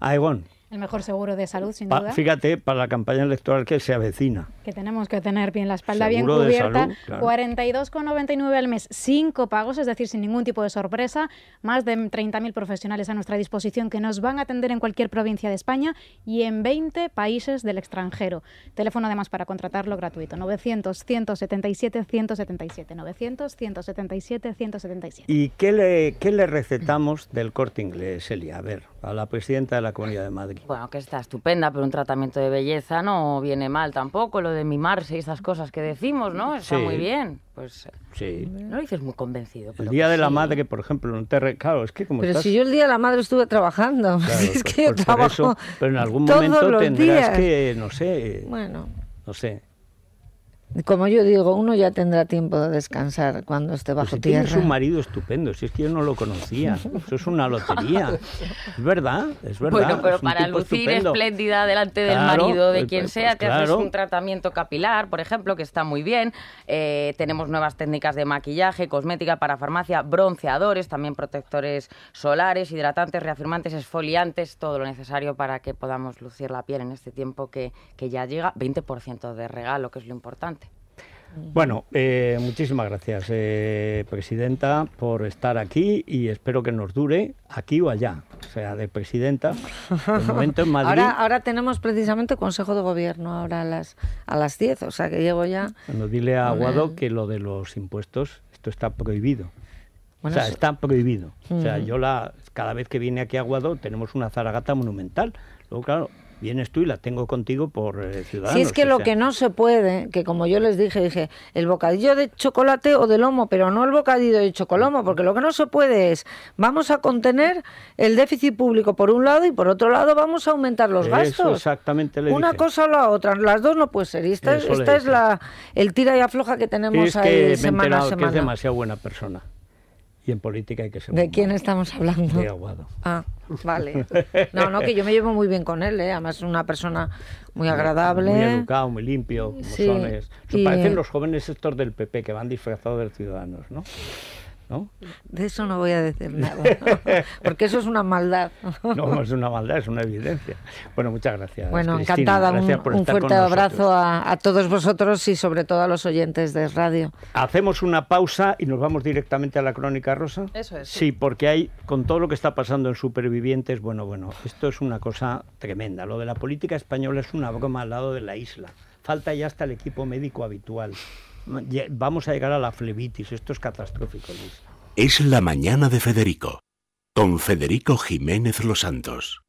Aegon. El mejor seguro de salud, sin duda. Fíjate, para la campaña electoral que se avecina. Que tenemos que tener bien la espalda bien cubierta. 42,99 al mes, cinco pagos, es decir, sin ningún tipo de sorpresa. Más de 30.000 profesionales a nuestra disposición que nos van a atender en cualquier provincia de España y en 20 países del extranjero. Teléfono además para contratarlo gratuito. 900-177-177. 900-177-177. ¿Y qué le, qué le recetamos del corte inglés, Elia? A ver a la presidenta de la Comunidad de Madrid. Bueno, que está estupenda, pero un tratamiento de belleza no viene mal tampoco, lo de mimarse y esas cosas que decimos, ¿no? Está muy bien. Pues sí. no lo dices muy convencido. el Día pues de la Madre, por ejemplo, no te claro, es que como Pero si yo el Día de la Madre estuve trabajando, es pues que yo trabajo eso, pero en algún momento tendrás que no sé. Bueno. No sé. Como yo digo, uno ya tendrá tiempo de descansar cuando esté bajo pues si tierra. Es un marido estupendo, si es que yo no lo conocía. Eso es una lotería. Es verdad, es verdad. Bueno, pero para lucir espléndida delante del marido, de eh, quien pues, sea, pues te haces un tratamiento capilar, por ejemplo, que está muy bien. Eh, tenemos nuevas técnicas de maquillaje, cosmética para farmacia, bronceadores, también protectores solares, hidratantes, reafirmantes, esfoliantes, todo lo necesario para que podamos lucir la piel en este tiempo que, que ya llega. 20% de regalo, que es lo importante. Bueno, eh, muchísimas gracias, eh, presidenta, por estar aquí y espero que nos dure aquí o allá. O sea, de presidenta. momento en Madrid. Ahora, tenemos precisamente Consejo de Gobierno, ahora a las, a las 10, o sea que llego ya. Cuando dile a Aguado que lo de los impuestos, esto está prohibido. o sea, está prohibido. O sea, yo la, cada vez que viene aquí a Aguado tenemos una zaragata monumental. Luego, claro, vienes tú y la tengo contigo por ciudadanos. Eh, si es que lo que no se puede, que como yo les dije, dije, el bocadillo de chocolate o de lomo, pero no el bocadillo de chocolomo, mm. porque lo que no se puede es, vamos a contener el déficit público por un lado y por otro lado vamos a aumentar los Eso gastos. exactamente le Una cosa o la otra, las dos no puede ser. Y esta, es la, el tira y afloja que tenemos ahí que semana a semana. Que es demasiado buena persona y en política hay que ser. ¿De quién estamos hablando? De Aguado. Ah, vale. No, no, que yo me llevo muy bien con él, ¿eh? además es una persona muy agradable. Muy educado, muy limpio, como son. Es. Parecen eh, los jóvenes sector del PP que van disfrazados de ciudadanos, ¿no? De eso no voy a decir nada, porque eso es una maldad. no, no es una maldad, es una evidencia. Bueno, muchas gracias. Bueno, encantada. un, fuerte abrazo a, todos vosotros y sobre todo a los oyentes de radio. Hacemos una pausa y nos vamos directamente a la crónica rosa. Eso es. sí porque hay, con todo lo que está pasando en Supervivientes, bueno, bueno, esto es una cosa tremenda. Lo de la política española es una broma al lado de la isla. Falta ya hasta el equipo médico habitual vamos a llegar a la flebitis, esto es catastrófico, Es la mañana de Federico, con Federico Jiménez Los Santos.